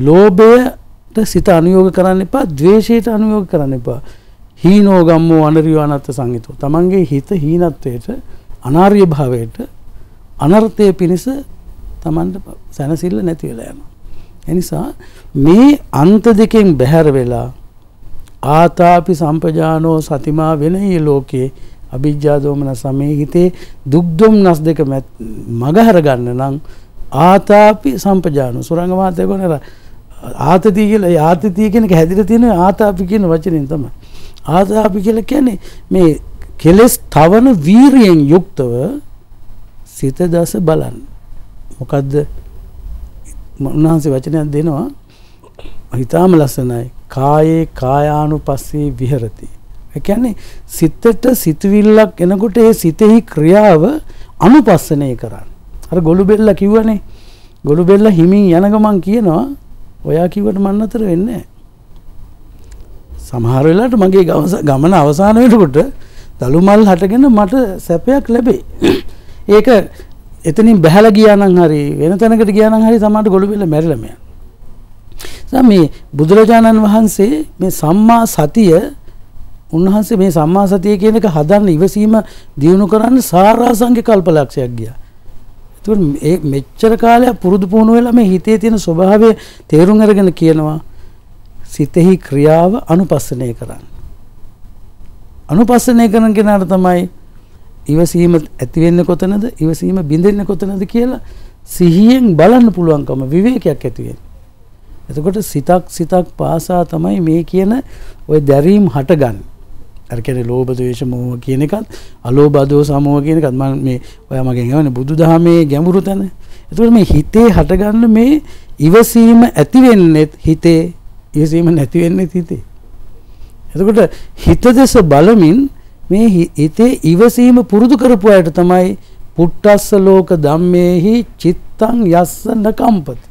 ලෝභයට සිත අනුയോഗ කරන්න එපා. ද්වේෂයට අනුയോഗ කරන්න එපා. හීනෝ ගම්මෝ අනරියෝ අනත්ත සංගිතෝ. තමන්ගේ හිත හීනත්වයට අනාර්ය භාවයට අනර්ථය පිණිස තමන්ට සැනසිල්ල නැති වෙලා යනවා. එනිසා මේ අන්ත දෙකෙන් බැහැර වෙලා ආතාපි සම්පජානෝ සතිමා වෙනහි ලෝකයේ අභිජ්ජා දෝමන සමේ හිතේ දුක් දුම්නස් දෙක මගහැර ගන්න නම් ආතාපි සම්පජානෝ සුරංග මාතේ කොනර ආතතිය කියලා ආතතිය කියන එක හැදිලා තියෙන ආතාපි කියන වචنين තමයි. ආතාපි කියලා කියන්නේ මේ කෙලස් තවන වීරියෙන් යුක්තව සිත දස බලන්න මොකදද උන්වහන්සේ වචනයක් දෙනවා හිතාම ලස්සනයි කායේ කායානු පස්සේ විහරති. එකැන්නේ සිතට සිතවිල්ලක් එනකොට ඒ සිතෙහි ක්‍රියාව අනුපස්සනය කරන්න. අර ගොළු බෙල්ල කිව්වනේ ගොළු බෙල්ල හිමින් යන ගමන් කියනවා ඔයා කිව්වට මන් අතර වෙන්නේ සමහර වෙලාවට මගේ ගමන අවසාන වෙනකොට දලු මල් හටගෙන මට සැපයක් ලැබේ. ඒක එතනින් බැහැලා ගියා නම් හරි වෙන තැනකට ගියා නම් හරි සමහරට ගොළු බිල්ල මැරිලම යනවා. මේ බුදුරජාණන් වහන්සේ මේ සම්මා සතිය උන්වහන්සේ මේ සම්මා සතිය කියන එක හදන්න ඉවසීම දියුණු කරන්න සාරාංශික කල්පලක්ෂයක් ගියා. ඒතුර මේ මෙච්චර කාලයක් පුරුදු පුහුණු වෙලා මේ හිතේ තියෙන ස්වභාවය තේරුම් අරගෙන කියනවා සිතෙහි ක්‍රියාව අනුපස්සනය කරන්න. අනුපස්සනය කරන කෙනාට තමයි ඉවසීම ඇති වෙන්නේ කොතනද? ඉවසීම බිඳෙන්නේ කොතනද කියලා සිහියෙන් බලන්න පුළුවන්කම විවේකයක් ඇති එතකොට සිතක් සිතක් පාසා තමයි මේ කියන ওই දැරීම් හටගන්නේ. අර කියන්නේ ලෝභ ද්වේෂ මෝහ කියන එකත් අලෝභ අදෝ සමෝහ කියන එකත් මම මේ ඔයා මගෙන් අහන්නේ බුදුදහමේ ගැඹුරු තැන. එතකොට මේ හිතේ හටගන්න මේ ඉවසීම ඇති වෙන්නේත් හිතේ ඉවසීම නැති වෙන්නේත් හිතේ. එතකොට හිත දෙස බලමින් මේ හිතේ ඉවසීම පුරුදු කරපු අයට තමයි පුට්ටස්ස ලෝක ධම්මේහි චිත්තං යස්ස නකම්පති.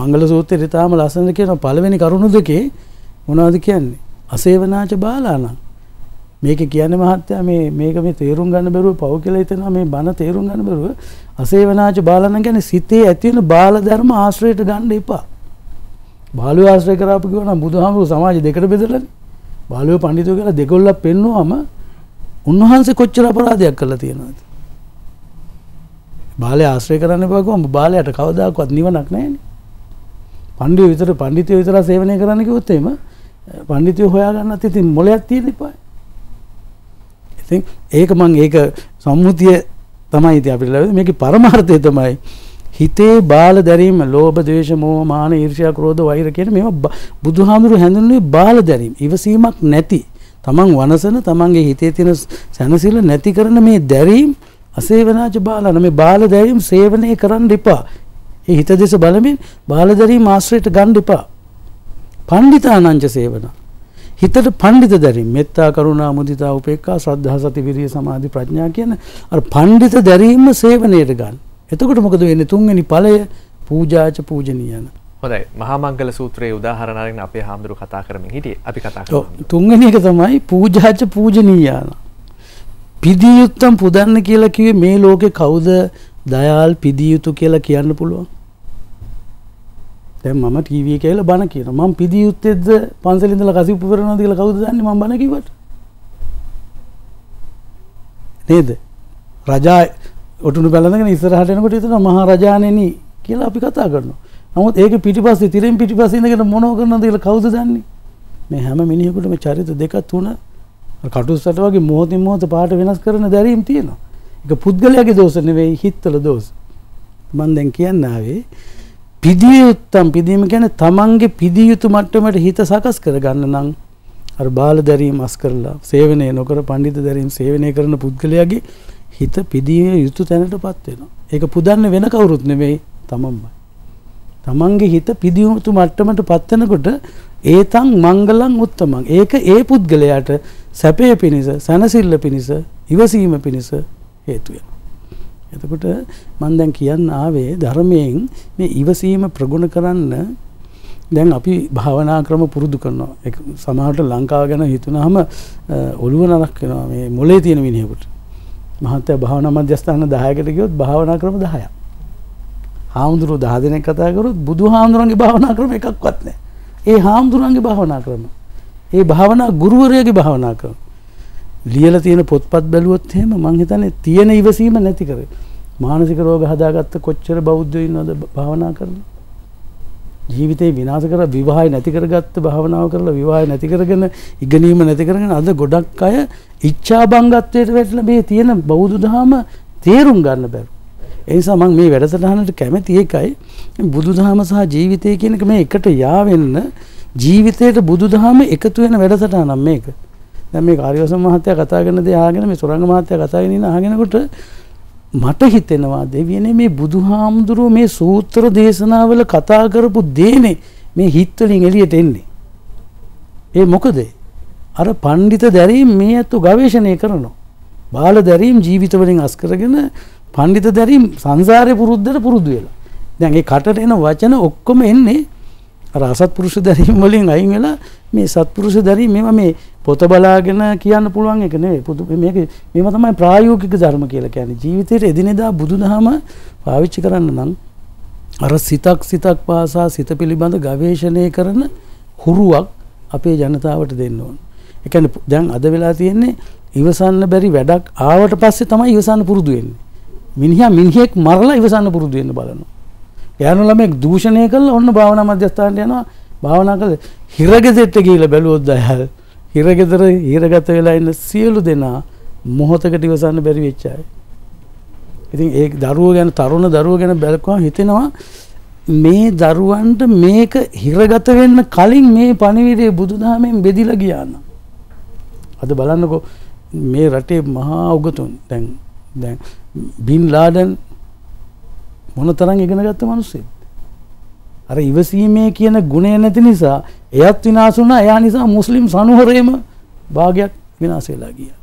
මංගල සූත්‍රය ඉතාම ලස්සන කියන පළවෙනි කරුණු දෙකේ මොනවද කියන්නේ? අසේවනාච බාලානම්. මේක කියන්නේ මහත්තයා මේ මේක මේ තේරුම් ගන්න බැරුව පව කියලා හිතනවා මේ බන තේරුම් ගන්න බැරුව අසේවනාච බාලානම් කියන්නේ සිතේ ඇති වෙන බාල ධර්ම ආශ්‍රයයට ගන්න එපා. බාලව ආශ්‍රය කරාපු කිව්වනම් බුදුහාමුදුරු සමාජ දෙකට බෙදලානේ. බාලව පඬිතුක කියලා දෙකොල්ලක් පෙන්නුවම උන්වහන්සේ කොච්චර අපරාධයක් කළා තියෙනවද බාලය ආශ්‍රය කරන්න එපාකෝ බාලයට කවදාකවත් නිවනක් නැහැනේ පණ්ඩිය විතර පණ්ඩිතය විතර සේවනය කරන්න කිව්වොත් එහෙම පණ්ඩිතය හොයාගන්නත් ඉතින් මොලයක් තියෙන ඉපා ඉතින් ඒක මං ඒක සම්මුතිය තමයි ඉතින් අපිට ලැබෙන්නේ මේකේ පරමාර්ථය තමයි හිතේ බාල දැරීම ලෝභ ද්වේෂ මෝහ මාන ඊර්ෂ්‍යා ක්‍රෝධ වෛර කියන මේවා බුදුහාමුදුරු හැඳින්වුවේ බාල දැරීම ඉවසීමක් නැති තමන් වනසන තමන්ගේ හිතේ තියෙන සැනසීම නැති කරන මේ දැරීම් අසේවනාච බාලන මේ බාල දැරීම් සේවනය කරන්න එපා. ඒ හිත දෙස බලමින් බාල දැරීම් ආශ්‍රයට ගන්න එපා. පණ්ඩිතානංච සේවනා හිතට පණ්ඩිත දැරීම මෙත්තා කරුණා මුදිතා උපේක්ඛා ශ්‍රද්ධා සති විරිය සමාධි ප්‍රඥා කියන අර පණ්ඩිත දැරීම සේවනයේට ගන්න. එතකොට මොකද වෙන්නේ තුන්වෙනි ඵලය පූජාච පූජනීයන.
හොඳයි මහාමංගල සූත්‍රයේ උදාහරණයෙන් අපේ හාමුදුරු කතා කරමින් හිටියේ අපි කතා කරමු.
තුන්වෙනි එක තමයි පූජාච පූජනීයාන. පිදිය යුත්තම් පුදන්න කියලා කිව්වේ මේ ලෝකේ කවුද දයාල් පිදිය යුතු කියලා කියන්න පුළුවන්? දැන් මම ටීවී කියලා බණ කියනවා. මම පිදිය යුත්තේද පන්සල ඉඳලා කසිප්පු කරනවාද කියලා කවුද දන්නේ මම බණ කිව්වට? නේද? රජා ඔටුනු බැලඳගෙන ඉස්සරහට එනකොට හිතනවා මහා රජාණෙනි කියලා අපි කතා කරනවා. නමුත් ඒක පිටිපස්සේ තිරෙන් පිටිපස්සේ ඉඳගෙන මොනව කරනවද කියලා කවුද දන්නේ මේ හැම මිනිහෙකුටම චරිත දෙකක් තුන කටුස්සට වගේ මොහොතින් මොහොත පාට වෙනස් කරන දැරීම් තියෙනවා ඒක පුද්ගලයාගේ දෝෂ නෙවෙයි හිතවල දෝෂ මම දැන් කියන්න ආවේ පිදිය යුත්තම් පිදීම කියන්නේ තමන්ගේ පිදිය යුතු මට්ටමට හිත සකස් කරගන්න නම් අර බාල දැරීම අස් කරලා සේවනය නොකර පඬිත දැරීම සේවනය කරන පුද්ගලයාගේ හිත පිදිය යුතු තැනටපත් වෙනවා ඒක පුදන්න වෙන කවුරුත් නෙවෙයි තමන්මයි තමන්ගේ හිත පිදියුතු මට්ටමට පත්වනකොට ඒතං මංගලං උත්තමං. ඒක ඒ පුද්ගලයාට සැපය පිණිස, සැනසෙල්ල පිණිස, ඉවසීම පිණිස හේතු එතකොට මම දැන් කියන්න ආවේ ධර්මයෙන් මේ ඉවසීම ප්‍රගුණ කරන්න දැන් අපි භාවනා ක්‍රම පුරුදු කරනවා. ඒක සමහරට ලංකාව ගැන හිතුනහම ඔළුව නරක් වෙනවා මේ මොලේ තියෙන මිනිහෙකුට. මහත්ය භාවනා මධ්‍යස්ථාන 10කට ගියොත් භාවනා ක්‍රම 10ක්. හාමුදුරු දහ දෙනෙක් කතා කරොත් බුදු හාමුදුරන්ගේ භාවනා ක්‍රම එකක්වත් නෑ. ඒ හාමුදුරන්ගේ භාවනා ක්‍රම. ඒ භාවනා ගුරුවරයගේ භාවනා ක්‍රම. ලියලා තියෙන පොත්පත් බැලුවොත් එහෙම මං හිතන්නේ තියෙන ඉවසීම නැති කරේ. මානසික රෝග හදාගත්ත කොච්චර බෞද්ධයෝ ඉන්නවද භාවනා කරන? ජීවිතේ විනාශ කර විවාහය නැති කරගත්ත භාවනාව කරලා විවාහය නැති කරගෙන ඉගෙනීම නැති කරගෙන අද ගොඩක් අය ඉච්ඡාබංගත්වයට වැටලා මේ තියෙන බෞද්ධ ධර්ම තේරුම් ගන්න බැරුව එනිසා මම මේ වැඩසටහනට කැමති එකයි බුදුදහම සහ ජීවිතය කියන එක මේ එකට යාවෙන්න ජීවිතයට බුදුදහම එකතු වෙන වැඩසටහනක් මේක. දැන් මේ කාර්යවසම් මහත්තයා කතා කරන දේ අහගෙන මේ සුරංග මහත්තයා කතා කරන ඉන්න අහගෙනකොට මට හිතෙනවා දෙවියනේ මේ බුදුහාමුදුරුව මේ සූත්‍ර දේශනාවල කතා කරපු දේනේ මේ හිත් වලින් එළියට එන්නේ. ඒ මොකද? අර පඬිත දැරීම මේ අතු ගවේෂණය කරනවා. බාල දැරීම ජීවිත වලින් අස් කරගෙන පණ්ඩිත දැරීම් සංසාරය පුරුද්ධට පුරුදු වෙලා දැන්ගේ කටට එන වචන ඔක්කොම එන්නේ රසත් පුරුෂ දැරීම් වලින් අයින් වෙලා මේ සත්පුරුෂ දැරීම් මේවා මේ පොත බලාගෙන කියන්න පුළුවන් එක නෙවෙයි පුදු මේක මේවා තමයි ප්‍රායෝගික ධර්ම කියලා කියන්නේ ජීවිතේට එදිනෙදා බුදුදහම පාවිච්චි කරන්න නම් අර සිතක් සිතක් පාසා සිත පිළිබඳ ගවේෂණය කරන හුරුවක් අපේ ජනතාවට දෙන්න ඕන. ඒ කියන්නේ දැන් අද වෙලා තියෙන්නේ ඉවසන්න බැරි වැඩක් ආවට පස්සේ තමයි ඉවසන්න පුරුදු වෙන්නේ. මිනිහා මිනිහෙක් මරලා ඉවසන්න පුරුදු වෙන්න බලනවා. ගෑනු ළමෙක් දූෂණය කළා ඔන්න භාවනා මධ්‍යස්ථානට යනවා. භාවනා කළා හිරගෙදෙට ගිහිල්ලා බැලුවොත් දයල් හිරගෙදර හිරගත වෙලා ඉන්න සියලු දෙනා මොහොතකට ඉවසන්න බැරි වෙච්ච අය. ඉතින් ඒ දරුවෝ ගැන තරුණ දරුවෝ ගැන බැලුවම හිතෙනවා මේ දරුවන්ට මේක හිරගත වෙන්න කලින් මේ පණිවිඩය බුදුදහමෙන් බෙදිලා ගියා නම් අද බලන්නකෝ මේ රටේ මහා උගතුන් දැන් දැන් බින් ලාඩන් මොන තරම් ඉගෙන ගත්ත මිනිස්සෙක්ද? අර ඉවසීමේ කියන ගුණය නැති නිසා එයත් විනාශ වුණා. එයා නිසා මුස්ලිම් සනුහරේම භාගයක් විනාශ වෙලා ගියා.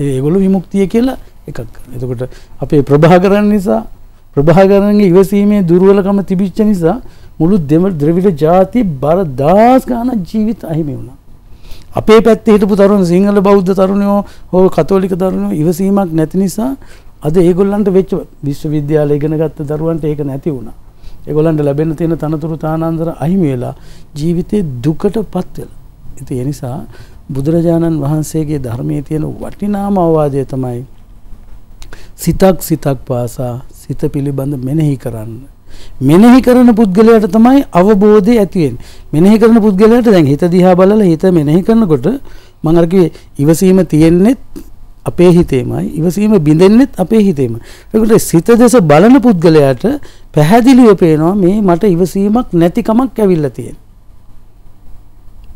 ඒ ඒගොල්ලෝ විමුක්තිය කියලා එකක් කරනවා. එතකොට අපේ ප්‍රභාකරන් නිසා ප්‍රභාකරන්ගේ ඉවසීමේ දුර්වලකම තිබිච්ච නිසා මුළු ද්‍රවිඩ ජාති බර දාස් ගාණක් ජීවිත අහිමි වුණා. අපේ පැත්තේ හිටපු තරුණ සිංහල බෞද්ධ තරුණයෝ හෝ කතෝලික තරුණයෝ ඉවසීමක් නැති නිසා අද ඒගොල්ලන්ට වෙච්ච විශ්වවිද්‍යාල ඉගෙන ගත්ත දරුවන්ට ඒක නැති වුණා. ඒගොල්ලන්ට ලැබෙන තියෙන තනතුරු තානාන්තර අහිමි වෙලා ජීවිතේ දුකට පත් වෙලා. ඉතින් ඒ නිසා බුදුරජාණන් වහන්සේගේ ධර්මයේ තියෙන වටිනාම අවවාදය තමයි සිතක් සිතක් පාසා සිත පිළිබඳ මෙනෙහි කරන්න. මෙනෙහි කරන පුද්ගලයාට තමයි අවබෝධය ඇති වෙන්නේ. මෙනෙහි කරන පුද්ගලයාට දැන් හිත දිහා බලලා හිත මෙනෙහි කරනකොට මම අර කිව්වේ ඉවසීම තියෙන්නේ අපේ හිතේමයි ඉවසීම බිඳෙන්නෙත් අපේ හිතේම. ඒකට සිත දෙස බලන පුද්ගලයාට පැහැදිලිව පේනවා මේ මට ඉවසීමක් නැතිකමක් ඇවිල්ලා තියෙන.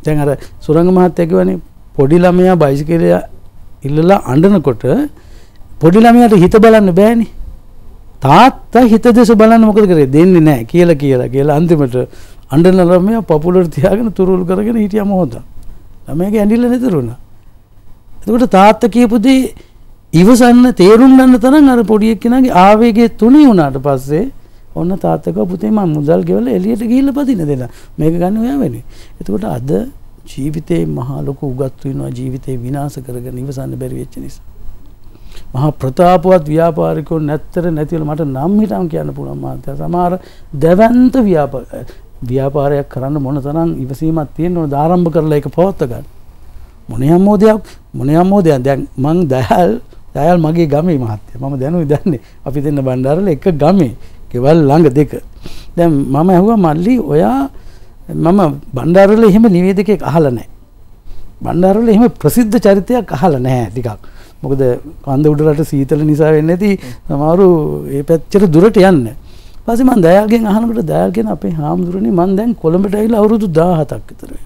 දැන් අර සුරංග මහත්තයා කියවනේ පොඩි ළමයා බයිසිකලය ඉල්ලලා අඬනකොට පොඩි ළමයාට හිත බලන්න බෑනේ. තාත්තා හිත දෙස බලන්න මොකද කරේ? දෙන්නේ නැහැ කියලා කියලා කියලා අන්තිමට අඬන ළමයා පපුලට තියාගෙන තුරුල් කරගෙන හිටියම හොඳ. ළමයාගේ ඇඬිල්ල නතර වුණා. එතකොට තාත්තා කියපු දේ ඉවසන්න තේරුම් ගන්න තරම් අර පොඩි එක්කෙනාගේ ආවේගය තුනී වුණාට පස්සේ ඔන්න තාත්තක පුතේ මම මුදල් ගෙවලා එළියට ගිහිල්ලා පදින දෙලා මේක ගන්න ඔයා වෙන්නේ. එතකොට අද ජීවිතේ මහා ලොකු උගත්තු වෙනවා ජීවිතේ විනාශ කරගෙන ඉවසන්න බැරි වෙච්ච නිසා. මහා ප්‍රතාපවත් ව්‍යාපාරිකෝ නැත්තර නැතිවල මට නම් හිටම් කියන්න පුළුවන් මාත්‍යා. සමහර දැවැන්ත ව්‍යාපාරයක් කරන්න මොන තරම් ඉවසීමක් තියෙන්න ඕනද ආරම්භ කරලා ඒක පවත්වා ගන්න. මොන හැමෝදයක් මොනයම්මෝදයන් දැන් මං දැහල් දයල් මගේ ගමේ මහත්තය මම දැනු දන්නේ අපි දෙන්න බණ්ඩාරල එක ගමේ ගෙවල් ළඟ දෙක දැන් මම ඇහුවා මල්ලි ඔයා මම බණ්ඩාරල එහෙම නිවේදකයක් අහලා නැහැ බණ්ඩාරල එහෙම ප්‍රසිද්ධ චරිතයක් අහලා නැහැ ටිකක් මොකද කන්ද උඩරට සීතල නිසා වෙන්නේ නැති සමහරු ඒ පැත්තට දුරට යන්න පස්සේ මම දයාල්ගෙන් අහනකොට දයාල්ගෙන් අපේ හාමුදුරනේ මම දැන් කොළඹට ඇවිල්ලා අවුරුදු 17ක් විතරයි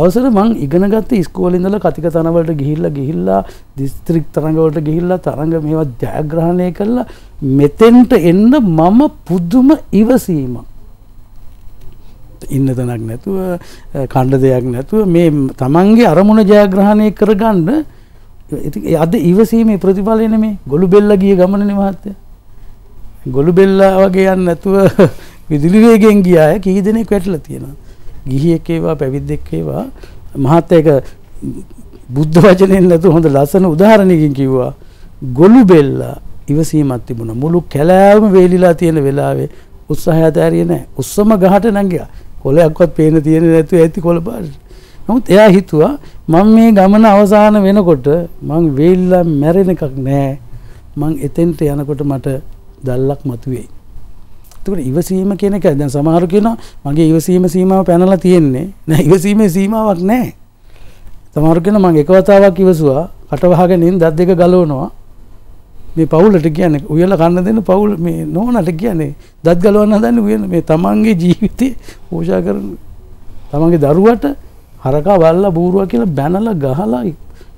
අවසර මං ඉගෙනගත්ත ඉස්කෝලින්දල කතික තනවලට ගිහිල්ල ගිහිල්ලා දිස්ත්‍රික් තරඟවලට ගිහිල්ලා තරඟ මේවා ජයග්‍රහණය කරලා මෙතෙන්ට එන්න මම පුද්දුම ඉවසීම. ඉන්න තනක් නැතුව කණ්ඩ දෙයක් නැතුව මේ තමන්ගේ අරමුණ ජයග්‍රහණය කරගන්න අද ඉවසීමේ ප්‍රතිඵලයන මේ ගොළු බෙල්ල ගිය ගමනන මහත්තය. ගොළු බෙල්ලා වගේ යන්න නැතුව විදුලිවේගෙන් ගියාය කී දෙනෙක් වැටල තියෙනවා. ගිහියෙක් වේවා පැවිද්දෙක් වේවා මහත්තයක බුද්ධ වචනෙන් නැතු හොඳ ලස්සන උදාහරණයකින් කිව්වා ගොළු බෙල්ලා ඉවසීමක් තිබුණා මුළු කැලෑවම වේලිලා තියෙන වෙලාවේ උත්සාහය ඇතෑරියේ නැහැ උස්සම ගහට නැංගියා කොලයක්වත් පේන තියෙන්නේ නැතුව ඇති කොළ පාට නමුත් එයා හිතුවා මම මේ ගමන අවසාන වෙනකොට මං වේලිලා මැරෙන එකක් නෑ මං එතෙන්ට යනකොට මට දැල්ලක් මතුවේයි එතකොට ඉවසීම කියන එක දැන් සමහරු කියනවා මගේ ඉවසීම සීමාව පැනලා තියෙන්නේ. නෑ ඉවසීමේ සීමාවක් නෑ. සමහරු කියනවා මම එක වතාවක් ඉවසුවා කට වහගෙන ඉඳන් දත් දෙක ගලවනවා. මේ පවුලට කියන්නේ උයලා කන්න දෙන්න පවුල මේ නෝනට කියන්නේ දත් ගලවන්න හදන්නේ උයන මේ තමන්ගේ ජීවිතේ පෝෂා කරන තමන්ගේ දරුවට හරකා වල්ලා බූරුවා කියලා බැනලා ගහලා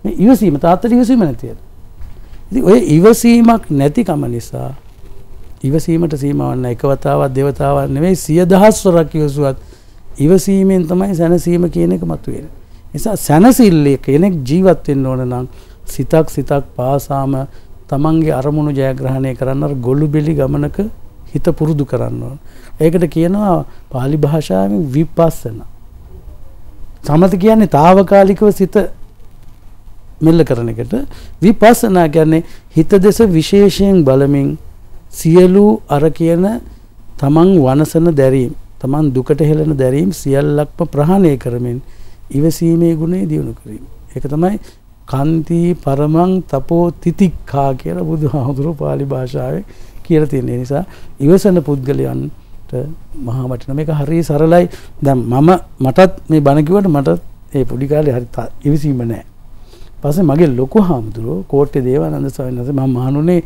මේ ඉවසීම තාත්තට ඉවසීම නැතිද ඉතින් ඔය ඉවසීමක් නැතිකම නිසා ඉවසීමට සීමවන්න එකවතාවත් දෙවතාවක් නෙවෙයි සිය දහස්වරක් ඉවසුවත් ඉවසීමෙන් තමයි සැනසීම කියන එක මතුවෙන. නිසා සැනසිල්ලේ කෙනෙක් ජීවත් වෙන්න ඕන නම් සිතක් සිතක් පාසාම තමන්ගේ අරමුණු ජයග්‍රහණය කරන්න ගොළු බෙලි ගමනක හිත පුරුදු කරන්න ඕන. ඒකට කියනවා පාලි භාෂාවෙන් විපස්සන. සමත කියන්නේ తాවකාලිකව සිත මෙල්ල කරන එකට විපස්සනා කියන්නේ හිත දෙස විශේෂයෙන් බලමින් සියලු අර කියන තමන් වනසන දැරීම් තමන් දුකට හෙළන දැරීම් සියල්ලක්ම ප්‍රහාණය කරමින් ඉවසීමේ ගුණේ දියුණු කිරීම. ඒක තමයි කන්ති පරමං තපෝ තිතික්කා කියලා බුදුහාමුදුරුවෝ පාලි භාෂාවේ කියලා තියෙන නිසා ඉවසන පුද්ගලයන්ට මහා වටින මේක හරිය සරලයි. දැන් මම මටත් මේ බණ කිව්වට මට ඒ පොඩි කාලේ හරි ඉවසීම නැහැ. පස්සේ මගේ ලොකු හාමුදුරුවෝ කෝට්ටේ දේවානන්ද ස්වාමීන් වහන්සේ මම මහණුනේ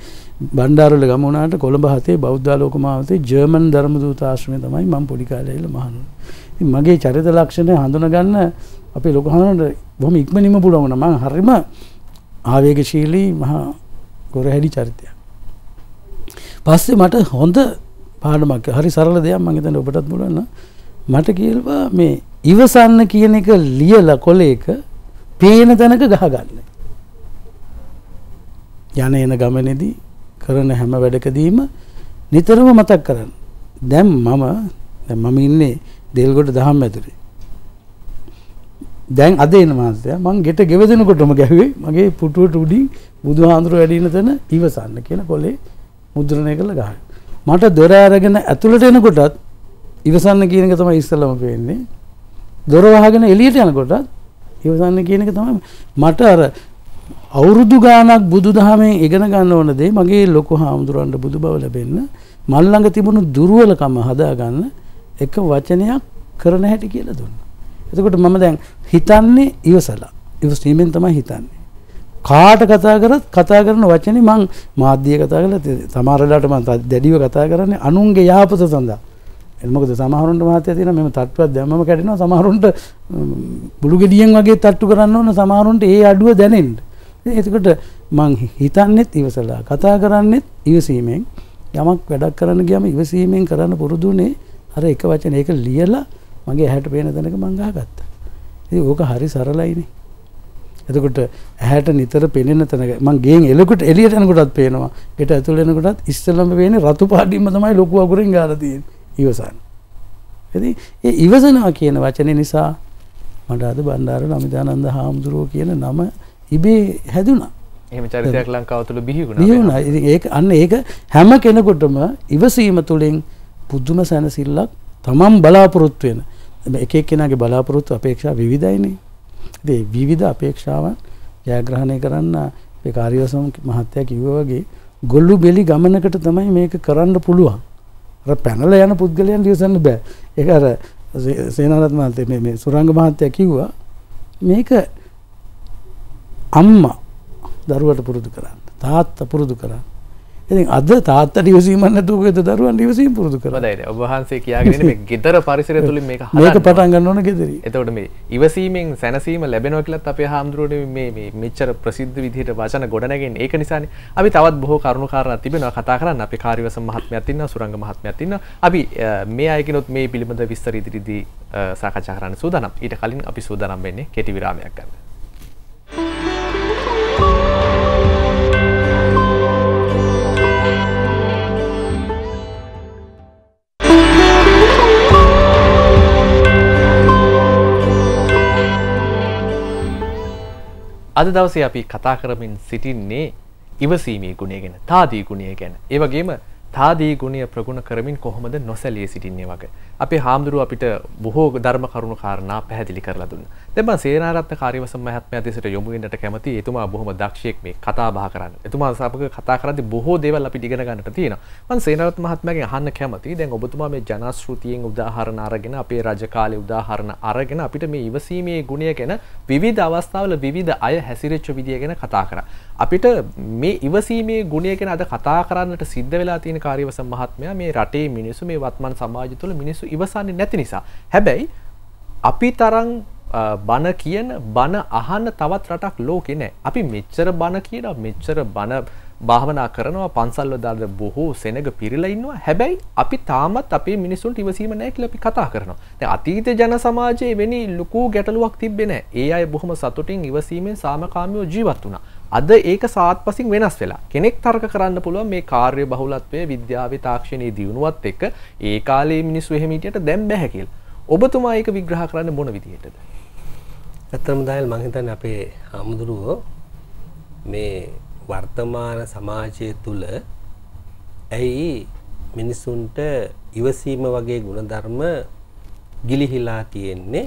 බණ්ඩාරවල ගම වුණාට කොළඹ හතේ බෞද්ධාලෝක මාවතේ ජර්මන් ධර්ම දූත ආශ්‍රමයේ තමයි මම පොඩි කාලේ ඉල මහණුනේ. ඉතින් මගේ චරිත ලක්ෂණ හඳුනගන්න අපේ ලොකු හාමුදුරුවන්ට බොහොම ඉක්මනින්ම පුළුවන් වුණා. මම හරිම ආවේගශීලී මහා ගොරහැඩි චරිතයක්. පස්සේ මට හොඳ පාඩමක් හරි සරල දෙයක් මම හිතන්නේ ඔබටත් බලන්න මට කියලා මේ ඉවසන්න කියන එක ලියලා කොලේක පේන තැනක ගහගන්න. යන එන ගමනේදී කරන හැම වැඩකදීම නිතරම මතක් කරන්න. දැන් මම දැන් මම ඉන්නේ දෙල්ගොඩ දහම් ඇතුලේ. දැන් අද එන මාසය මං ගෙට ගෙවදෙනකොටම ගැහුවේ මගේ පුටුවට උඩින් බුදුහාඳුර වැඩි ඉන තැන ඉවසන්න කියන කොලේ මුද්‍රණය කරලා ගහන. මට දොර අරගෙන ඇතුළට එනකොටත් ඉවසන්න කියන එක තමයි ඉස්සෙල්ලම වෙන්නේ. දොර වහගෙන එළියට යනකොටත් ඉවසන්න කියන එක තමයි මට අර අවුරුදු ගානක් බුදුදහමෙන් ඉගෙන ගන්න ඕන දේ මගේ ලොකු හාමුදුරන්ට බුදු බව ලැබෙන්න මල් ළඟ තිබුණු දුර්වලකම හදා ගන්න එක වචනයක් කරන හැටි කියලා දුන්නා. එතකොට මම දැන් හිතන්නේ ඉවසලා. ඉවසීමෙන් තමයි හිතන්නේ. කාට කතා කරත් කතා කරන වචනේ මං මාධ්‍ය කතා කරලා තමාරලාට මම දැඩිව කතා කරන්නේ අනුන්ගේ යහපත සඳහා. එල්මකද සමහරුන්ට මහත්‍ය තියෙන මෙම තත්ත්වයක් දැම්මම කැඩෙනවා සමහරුන්ට බුළු ගෙඩියෙන් වගේ තට්ටු කරන්න ඕන සමහරුන්ට ඒ අඩුව දැනෙන්න. එතකොට මං හිතන්නෙත් ඉවසලා කතා කරන්නෙත් ඉවසීමෙන් යමක් වැඩක් කරන්න ගියම ඉවසීමෙන් කරන්න පුරුදුනේ අර එක වචන ඒක ලියලා මගේ ඇහැට පේන තැනක මං ගහගත්තා. ඉතින් ඕක හරි සරලයිනේ. එතකොට ඇහැට නිතර පෙනෙන තැනක මං ගෙන් එලකට එළියට යනකොටත් පේනවා. ගෙට ඇතුල් වෙනකොටත් ඉස්සෙල්ලම පේන්නේ රතු පාටින්ම තමයි ලොකු අකුරෙන් ගාලා තියෙන්නේ. ඉවසන්න. ඉතින් ඒ ඉවසනවා කියන වචනේ නිසා මට අද බණ්ඩාර නමිදානන්ද හාමුදුරුවෝ කියන නම ඉබේ හැදුනා.
එහෙම චරිතයක් ලංකාව තුළ බිහි වුණා. බිහි වුණා. ඉතින්
ඒක අන්න ඒක හැම කෙනෙකුටම ඉවසීම තුළින් පුදුම සැනසෙල්ලක් තමන් බලාපොරොත්තු වෙන. එක එක්කෙනාගේ බලාපොරොත්තු අපේක්ෂා විවිධයිනේ. ඉතින් විවිධ අපේක්ෂාවන් ජයග්‍රහණය කරන්න ඒ කාර්යවසම් මහත්තයා කිව්වා වගේ ගොල්ලු බෙලි ගමනකට තමයි මේක කරන්න පුළුවන්. පැනල යන පුද්ගලයන් ලියසන්න බෑ එක අර සේනාරත් මහත්තය මේ සුරංග මහත්තය කිව්වා මේක අම්මා දරුවට පුරුදු කරන්න තාත්ත පුරුදු කරන්න ඉතින් අද තාත්ත ටිවසීම නැතුවකද දරුවන් ටිවසීම පුරුදු කරනවා.
හොඳයි. ඔබ වහන්සේ කියාගෙන මේ ගෙදර පරිසරය තුලින් මේක හරහා මේක පටන්
ගන්න ඕන ගෙදරි.
එතකොට මේ ඉවසීමෙන් සැනසීම ලැබෙනවා කියලත් අපේ හාමුදුරුවනේ මේ මේ මෙච්චර ප්‍රසිද්ධ විදිහට වචන ගොඩනගන්නේ ඒක නිසානේ. අපි තවත් බොහෝ කරුණු කාරණා තිබෙනවා කතා කරන්න. අපි කාර්යවස මහත්මයාත් ඉන්නවා, සුරංග මහත්මයාත් ඉන්නවා. අපි මේ අයගෙනුත් මේ පිළිබඳ විස්තර ඉදිරිදී සාකච්ඡා කරන්න සූදානම්. ඊට කලින් අපි සූදානම් වෙන්නේ කෙටි විරාමයක් ගන්න. අද දවසේ අපි කතා කරමින් සිටින්නේ ඉවසීමේ ගුණය ගැන තාදී ගුණය ගැන ඒවගේම තාදී ගුණය ප්‍රගුණ කරමින් කොහොමද නොසැලිය සිටින්නේ වගේ. අපේ හාමුදුරුව අපිට බොහෝ ධර්ම කරුණු කාරණා පැහැදිලි කරලා දුන්නා. දැන් මම සේනාරත්න කාර්යවසම් මහත්මයා දෙසට යොමු වෙන්නට කැමතියි. එතුමා බොහොම දක්ෂයෙක් මේ කතා බහ කරන්න. එතුමා සමග කතා කරද්දී බොහෝ දේවල් අපිට ඉගෙන ගන්නට තියෙනවා. මම සේනාරත්න මහත්මයාගෙන් අහන්න කැමතියි. දැන් ඔබතුමා මේ ජනශ්‍රුතියෙන් උදාහරණ අරගෙන අපේ රජ කාලේ උදාහරණ අරගෙන අපිට මේ ඉවසීමේ ගුණය ගැන විවිධ අවස්ථාවල විවිධ අය හැසිරෙච්ච විදිය ගැන කතා කරා. අපිට මේ ඉවසීමේ ගුණය ගැන අද කතා කරන්නට සිද්ධ වෙලා තියෙන කාර්යවස මහත්මයා මේ රටේ මිනිස්සු මේ වත්මන් සමාජය තුළ මිනිස්සු ඉවසන්නේ නැති නිසා. හැබැයි අපි තරම් බන කියන බන අහන්න තවත් රටක් ලෝකෙ නෑ. අපි මෙච්චර බන කියන මෙච්චර බන භාවනා කරනවා පන්සල්ව දාද බොහෝ සෙනග පිරිලා ඉන්නවා. හැබැයි අපි තාමත් අපේ මිනිසුන්ට ඉවසීම නැහැ කියලා අපි කතා කරනවා. දැන් අතීත ජන සමාජයේ වෙනි ලুকু ගැටලුවක් තිබ්බේ නැහැ. ඒ අය බොහොම සතුටින් ඉවසීමෙන් සාමකාමීව ජීවත් වුණා. අද ඒක සාත්පසින් වෙනස් වෙලා කෙනෙක් තර්ක කරන්න පුළුවන් මේ කාර්ය බහුලත්වය විද්‍යාවේ තාක්ෂණයේ දියුණුවත් එක්ක ඒ කාලේ මිනිස්සු එහෙම හිටියට දැන් බෑ කියලා. ඔබතුමා ඒක
විග්‍රහ කරන්න මොන විදිහටද? ඇත්තම දායල් මම හිතන්නේ අපේ ආමුදුරුවෝ මේ වර්තමාන සමාජය තුල ඇයි මිනිසුන්ට ඉවසීම වගේ ಗುಣධර්ම ගිලිහිලා තියෙන්නේ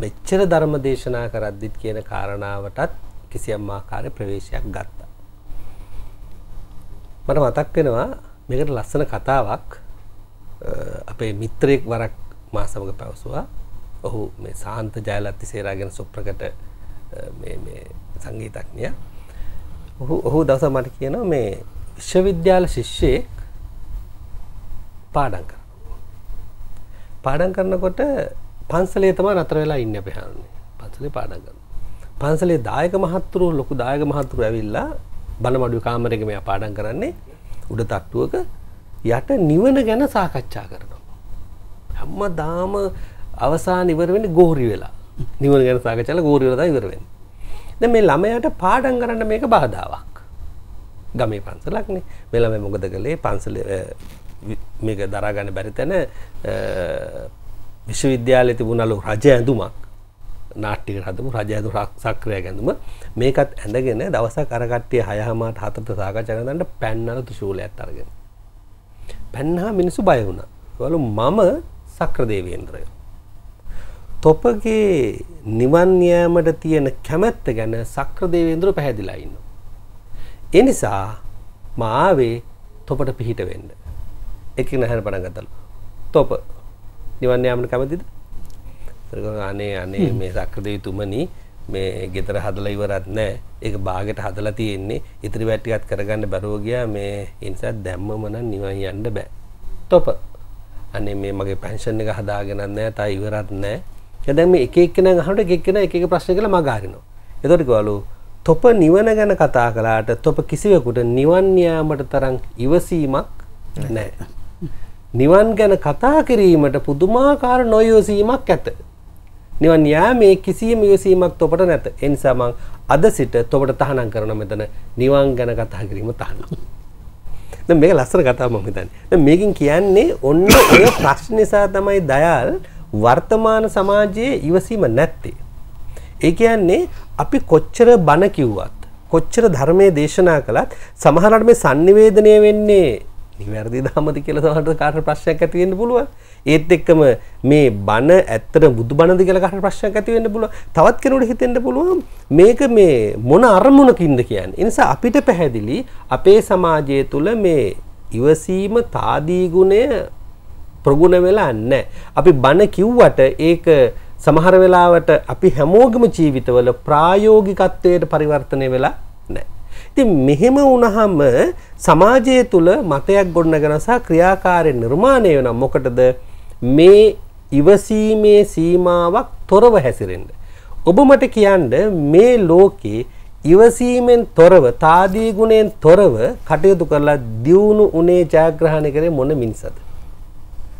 මෙච්චර ධර්ම දේශනා කරද්දිත් කියන කාරණාවටත් කිසියම් ආකාර ප්‍රවේශයක් ගත්තා. මට මතක් වෙනවා මේකට ලස්සන කතාවක් අපේ මිත්‍රයෙක් වරක් මා සමග පැවසුවා. ඔහු මේ සාන්ත ජයලත්ති සේරා ගැන සුප්‍රකට මේ මේ සංගීතඥයා. ඔහු ඔහු දවසක් මට කියනවා මේ විශ්වවිද්‍යාල ශිෂ්‍යයෙක් පාඩම් කරනවා. පාඩම් කරනකොට පන්සලේ තමයි නතර වෙලා ඉන්නේ අපි හන්නේ. පන්සලේ පාඩම් කරනවා. පන්සලේ දායක මහත්තුරු ලොකු දායක මහත්තුරු ඇවිල්ලා බණ මඩුවේ කාමරේක මෙයා පාඩම් කරන්නේ උඩ තට්ටුවක යට නිවන ගැන සාකච්ඡා කරනවා. හැමදාම අවසාන ඉවර වෙන්නේ ගෝරි වෙලා. නිවන ගැන සාකච්ඡා කරලා ගෝරි වෙලා තමයි ඉවර වෙන්නේ. දැන් මේ ළමයාට පාඩම් කරන්න මේක බාධාවක්. ගමේ පන්සලක්නේ මේ ළමයි මොකද කළේ පන්සල මේක දරාගන්න බැරි තැන විශ්වවිද්‍යාලයේ තිබුණලු රජ ඇඳුමක් නාට්‍යකට හදමු රජයතු සක්‍රිය ගැඳුම මේකත් ඇඳගෙන දවසක් අරකට්ටිය හයහමාට හතරට සාකච්ඡාකරනට පැන්නල තුශූලයක් අරගෙන. පැන්නා මිනිසු බය වුණා. ඒවලු මම සක්‍රදේවේන්ද්‍රය. තොපගේ නිවන් යෑමට තියෙන කැමැත්ත ගැන සක්‍රදේවේන්ද්‍ර පැහැදිලා ඉන්නවා. ඒ නිසා මා ආවේ තොපට පිහිට වෙන්න. එකකින් අහන්න පටන් ගත්තලු. තොප නිවන් යාමට කැමතිද? අනේ අනේ මේ සක්‍රදේ තුමනි මේ ගෙදර හදලා ඉවරත් නැහැ. ඒක බාගෙට හදලා තියෙන්නේ. ඉතිරි බැට් ටිකක් කරගන්න බැරුව ගියා. මේ ඒ නිසා දැම්මම නම් නිවන් යන්න බෑ. තොප. අනේ මේ මගේ පෙන්ෂන් එක හදාගෙනත් නැහැ. තා ඉවරත් නැහැ. දැන් දැන් මේ එක එක්කෙනා අහනකොට එක එක්කෙනා එක එක ප්‍රශ්න කියලා මග අරිනවා. එතකොට කිව්වලු තොප නිවන ගැන කතා කළාට තොප කිසිවෙකුට නිවන් යාමට තරම් ඉවසීමක් නැහැ. නිවන් ගැන කතා කිරීමට පුදුමාකාර නොයොසීමක් ඇත. නිවන් යෑමේ කිසියම් යොසීමක් ඔබට නැත. ඒ නිසා මං අද සිට ඔබට තහනම් කරන මෙතන නිවන් ගැන කතා කිරීම තහනම්. දැන් මේක ලස්සන කතාවක් මම හිතන්නේ. දැන් මේකෙන් කියන්නේ ඔන්න ඔය ප්‍රශ්න නිසා තමයි දයාල් වර්තමාන සමාජයේ ඉවසීම නැත්තේ. ඒ කියන්නේ අපි කොච්චර බන කිව්වත් කොච්චර ධර්මයේ දේශනා කළත් සමහරවිට මේ sannivedanaya වෙන්නේ නිවැරදි දහමද කියලා සමහරට කාට ප්‍රශ්නයක් ඇති වෙන්න පුළුවන්. ඒත් එක්කම මේ බණ ඇත්තට බුදු බණද කියලා කාට ප්‍රශ්නයක් ඇති වෙන්න පුළුවන්. තවත් කෙනෙකුට හිතෙන්න පුළුවන් මේක මේ මොන අරමුණකින්ද කියන්නේ. ඒ නිසා අපිට පැහැදිලි අපේ සමාජය තුළ මේ ඉවසීම తాදී ගුණය ප්‍රගුණ වෙලා නැහැ. අපි බණ කිව්වට ඒක සමහර වෙලාවට අපි හැමෝගම ජීවිතවල ප්‍රායෝගිකත්වයට පරිවර්තනය වෙලා ඉතින් මෙහෙම වුණහම සමාජය තුල මතයක් ගොඩනගන සහ ක්‍රියාකාරී නිර්මාණය වෙන මොකටද මේ ඉවසීමේ සීමාවක් තොරව හැසිරෙන්න. ඔබ මට කියන්න මේ ලෝකේ ඉවසීමෙන් තොරව తాදී ගුණයෙන් තොරව කටයුතු කරලා දියුණු උනේ ජයග්‍රහණය කරේ මොන මිනිසද?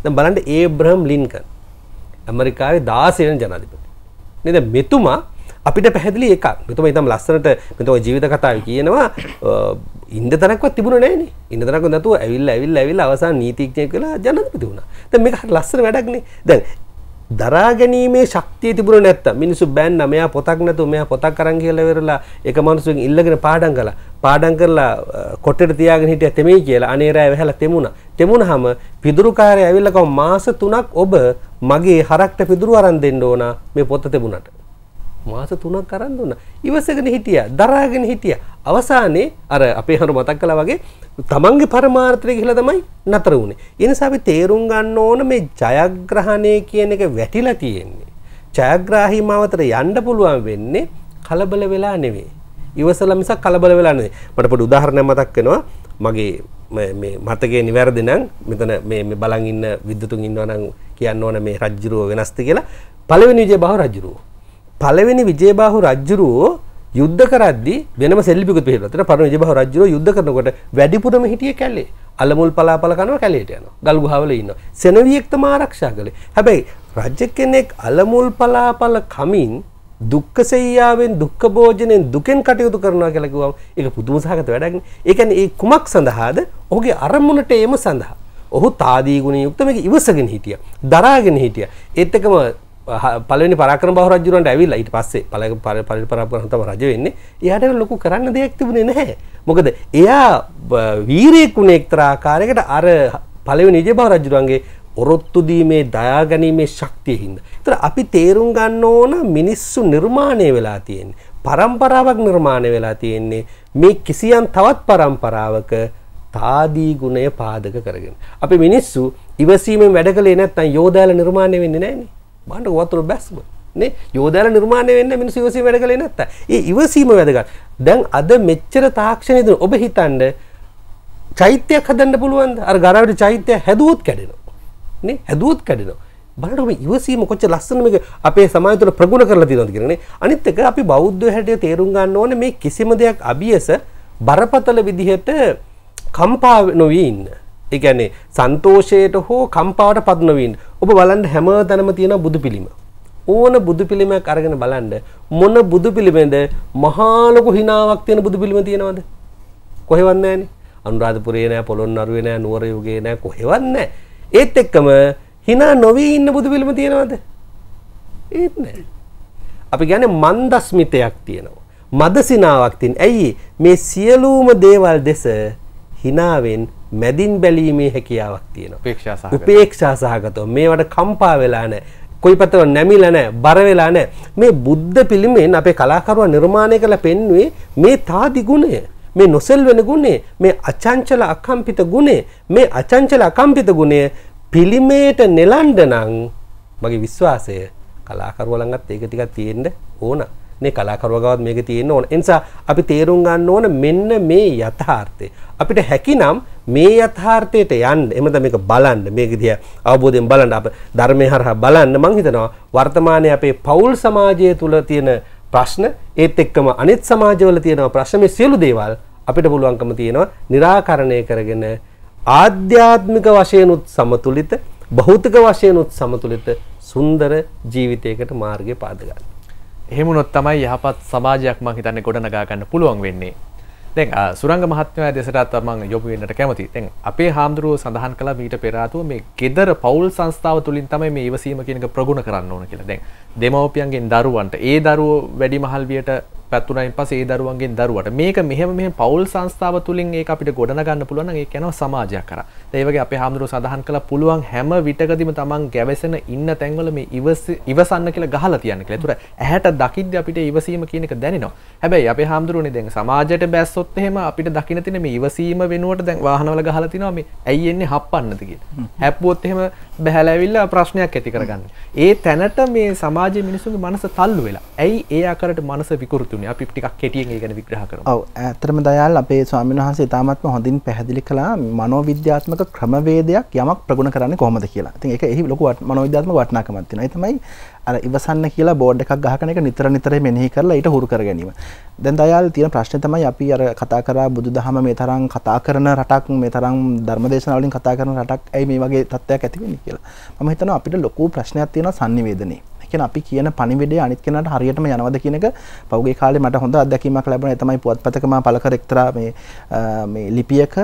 දැන් බලන්න ඒබ්‍රහම් ලින්කන් ඇමරිකාවේ 16 වෙනි ජනාධිපති. නේද මෙතුමා අපිට පැහැදිලි එකක් මෙතම ඉතම් ලස්සනට මෙතම ජීවිත කතාව කියනවා ඉන්ද තරක්වත් තිබුණ නෑන ඉන්න තරක් නැතුව ඇවිල් ඇවිල් ඇවිල් අවසා නීතිඥය කලා ජනපති වුණා ත මේක ලස්සන වැඩක්නේ දැන් දරාගැනීමේ ශක්තිය තිබුණ නැත්ත මිනිසු බැන් නමයා පොතක් නැතු මෙයා පොතක් කරන් කියලා වෙරලා එක මනුස්සුවෙන් ඉල්ලගෙන පාඩම් කළා පාඩම් කරලා කොට්ටෙට තියාගෙන හිටිය තෙමෙයි කියලා අනේ රෑ වැහැලා තෙමුණා තෙමුණාම පිදුරුකාරය ඇවිල්ලා මාස 3ක් ඔබ මගේ හරක්ට පිදුරු අරන් දෙන්න ඕන මේ පොත තිබුණාට මාස 3ක් කරන් දුන්නා. ඉවසගෙන හිටියා, දරාගෙන හිටියා. අවසානයේ අර අපේ හරු මතක් කළා වගේ තමන්ගේ පරමාර්ථයට ගිහිලා තමයි නතර වුනේ. ඒ නිසා අපි තේරුම් ගන්න ඕන මේ ජයග්‍රහණය කියන එක වැටිලා තියෙන්නේ. ජයග්‍රාහී මාවතට යන්න පුළුවන් වෙන්නේ කලබල වෙලා නෙවෙයි. ඉවසලා මිසක් කලබල වෙලා නෙවෙයි. මට පොඩි උදාහරණයක් මතක් වෙනවා. මගේ මේ මතකේ නිවැරදි නම් මෙතන මේ මේ බලන් ඉන්න විද්‍යුතුන් ඉන්නවා නම් කියන්න ඕන මේ රජ්ජුරුව වෙනස්ද කියලා. පළවෙනි විජය බහු රජ්ජුරුව. පළවෙනි විජේබාහු රජ්ජුරුවෝ යුද්ධ කරද්දි වෙනම සෙල්ලිපිකුත් පිළිලා තියෙනවා. පරණ විජේබාහු රජ්ජුරුවෝ යුද්ධ කරනකොට වැඩිපුරම හිටියේ කැලේ. අලමුල් පලාපල කනවා කැලේට යනවා. ගල්ගුහාවල ඉන්නවා. සෙනවියෙක් තම ආරක්ෂා කළේ. හැබැයි රජ කෙනෙක් අලමුල් පලාපල කමින් දුක්ඛ සෙයියාවෙන් දුක්ඛ භෝජනෙන් දුකෙන් කටයුතු කරනවා කියලා කිව්වම ඒක පුදුම සහගත වැඩක් නේ. ඒ කියන්නේ ඒ කුමක් සඳහාද? ඔහුගේ අරමුණට එම සඳහා. ඔහු తాදී ගුණ යුක්ත මේක ඉවසගෙන හිටියා. දරාගෙන හිටියා. ඒත් එකම පලනි පරක්කර බහරජුරන්ට ඇවිල්ලා ඊට පස්සේ පල පරි පරපරහතම රජ වෙන්නේ එයාට ලොකු කරන්න දෙයක් තිබුණේ නැහැ මොකද එයා වීරයෙක් වුණේ එක්තරා ආකාරයකට අර පළවෙනි විජය බහරජුරන්ගේ ඔරොත්තු දීමේ දයා ගැනීමේ ශක්තිය හින්දා. ඒතර අපි තේරුම් ගන්න ඕන මිනිස්සු නිර්මාණය වෙලා තියෙන්නේ. પરම්පරාවක් නිර්මාණය වෙලා තියෙන්නේ මේ කිසියම් තවත් પરම්පරාවක තාදී ගුණය පාදක කරගෙන. අපි මිනිස්සු ඉවසීමෙන් වැඩ කළේ නැත්නම් යෝධාල නිර්මාණය වෙන්නේ නැහැ නේ. බාන්න වතුර බැස්ම නේ යෝධාර නිර්මාණය වෙන්න මිනිස්සු ඉවසීම වැඩ කළේ නැත්තම් ඒ ඉවසීම වැදගත් දැන් අද මෙච්චර තාක්ෂණය දුන ඔබ හිතන්න චෛත්‍යයක් හදන්න පුළුවන්ද අර ගරාවිට චෛත්‍ය හැදුවොත් කැඩෙනවා නේ හැදුවොත් කැඩෙනවා බලන්න මේ ඉවසීම කොච්චර ලස්සන මේක අපේ සමාජය තුළ ප්‍රගුණ කරලා තියෙනවද කියලානේ අනිත් එක අපි බෞද්ධ හැටියට තේරුම් ගන්න ඕනේ මේ කිසිම දෙයක් අභියස බරපතල විදිහට කම්පා නොවී ඉන්න ඒ කියන්නේ සන්තෝෂයට හෝ කම්පාවට පත් නොවෙන්න. ඔබ බලන්න හැම තැනම තියෙන බුදු පිළිම. ඕන බුදු පිළිමයක් අරගෙන බලන්න මොන බුදු පිළිමෙන්ද මහා ලොකු හිණාවක් තියෙන බුදු පිළිම තියෙනවද? කොහෙවත් නැහනේ. අනුරාධපුරේ නෑ, පොළොන්නරුවේ නෑ, නුවර යුගයේ නෑ කොහෙවත් නෑ. ඒත් එක්කම හිනා නොවි ඉන්න බුදු පිළිම තියෙනවද? ඒත් නෑ. අපි කියන්නේ මන්දස්මිතයක් තියෙනවා. මදසිනාවක් තියෙන. ඇයි මේ සියලුම දේවල් දෙස හිනාවෙන් මැදින් බැලීමේ හැකියාවක් තියෙනවා උපේක්ෂා සහගතව මේවට කම්පා වෙලා නෑ කොයි පතව නැමිල නෑ බර වෙලා නෑ මේ බුද්ධ පිළිමෙන් අපේ කලාකරුවා නිර්මාණය කළ පෙන්වේ මේ තාදි ගුණය මේ නොසෙල් වෙන ගුණේ මේ අචංචල අකම්පිත ගුණේ මේ අචංචල අකම්පිත ගුණය පිළිමේට නෙලන්ඩ නම් මගේ විශ්වාසය කලාකරුවලඟත් ඒක ටිකක් තියෙන්න ඕන මේ කලාකරුවගාවත් මේක තියෙන්න ඕන. ඒ නිසා අපි තේරුම් ගන්න ඕන මෙන්න මේ යථාර්ථය. අපිට හැකිනම් මේ යථාර්ථයට යන්න. එමෙතන මේක බලන්න. මේක දිහා අවබෝධයෙන් බලන්න. අප ධර්මයේ හරහා බලන්න මම හිතනවා වර්තමානයේ අපේ පෞල් සමාජය තුල තියෙන ප්‍රශ්න ඒත් එක්කම අනිත් සමාජවල තියෙන ප්‍රශ්න මේ සියලු දේවල් අපිට පුළුවන්කම තියෙනවා निराකරණය කරගෙන ආධ්‍යාත්මික වශයෙන් උත් සමතුලිත භෞතික වශයෙන් උත් සමතුලිත සුන්දර ජීවිතයකට මාර්ගය පාද ගන්න. හෙමුණොත් තමයි යහපත් සමාජයක් මං හිතන්නේ ගොඩනගා ගන්න පුළුවන්
වෙන්නේ. දැන් සුරංග මහත්මයා දෙසටත් මම යොමු වෙන්නට කැමතියි. දැන් අපේ හාමුදුරුවෝ සඳහන් කළා මීට පෙර ආතුව මේ gedara පවුල් සංස්ථාව තුලින් තමයි මේ ඉවසීම කියන එක ප්‍රගුණ කරන්න ඕන කියලා. දැන් දෙමව්පියන්ගෙන් දරුවන්ට ඒ දරුවෝ වැඩිමහල් වියට පැත්වනයින් පසේ දරුවන්ගේ දරුවට මේක මෙහම මේ පවල් සංස්ථාව තුළින් ඒ අපිට ගොඩනගන්න පුළුවන් ඒ කැනව සමාජයක් කර ඒවගේ අප හාමුදුරුව සඳහන් කළ පුළුවන් හැම විටකදිම තමන් ගැවසෙන ඉන්න තැන්වල මේ ඉවසන්න කියලා ගහලා තියන්න කියලා තුර ඇහැට දකිද්ද අපිට ඉවසීම කියන එක දැනෙනවා හැබැයි අප හාමුදුරුවනේ දැන් සමාජයට බැස්සොත් එහෙම අපිට දකින්න තියෙන මේ ඉවසීම වෙනුවට දැන් වාහනවල ගහලා තිනවා මේ ඇයි එන්නේ හප්පන්නද කියලා හැප්පුවොත් එහෙම බැහැලැවිල්ලා ප්‍රශ්නයක් ඇති කරගන්න ඒ තැනට මේ සමාජයේ මිනිසුන්ගේ මනස තල්ලු වෙලා ඇයි ඒ ආකාරයට මනස විකෘති කරන්නේ අපි ටිකක් කෙටියෙන් ඒ ගැන විග්‍රහ කරමු.
ඔව් ඇත්තටම දයාල් අපේ ස්වාමීන් වහන්සේ ඉතාමත්ම හොඳින් පැහැදිලි කළා මනෝවිද්‍යාත්මක ක්‍රමවේදයක් යමක් ප්‍රගුණ කරන්නේ කොහොමද කියලා. ඉතින් ඒක එහි ලොකු මනෝවිද්‍යාත්මක වටිනාකමක් තියෙනවා. ඒ තමයි අර ඉවසන්න කියලා බෝඩ් එකක් ගහගෙන එක නිතර නිතර මෙනෙහි කරලා ඊට හුරු කර ගැනීම. දැන් දයාල් තියෙන ප්‍රශ්නේ තමයි අපි අර කතා කරා බුදුදහම මේ තරම් කතා කරන රටක් මේ තරම් ධර්මදේශන වලින් කතා කරන රටක් ඇයි මේ වගේ තත්ත්වයක් ඇති වෙන්නේ කියලා. මම හිතනවා අපිට ලොකු ප්‍රශ්නයක් තියෙනවා sannivedanaye. කියන අපි කියන පණිවිඩය අනිත් කෙනාට හරියටම යනවද කියන එක පෞගේ කාලේ මට හොඳ අත්දැකීමක් ලැබුණා. ඒ තමයි පුවත්පතක මම පළ කර එක්තරා මේ මේ ලිපියක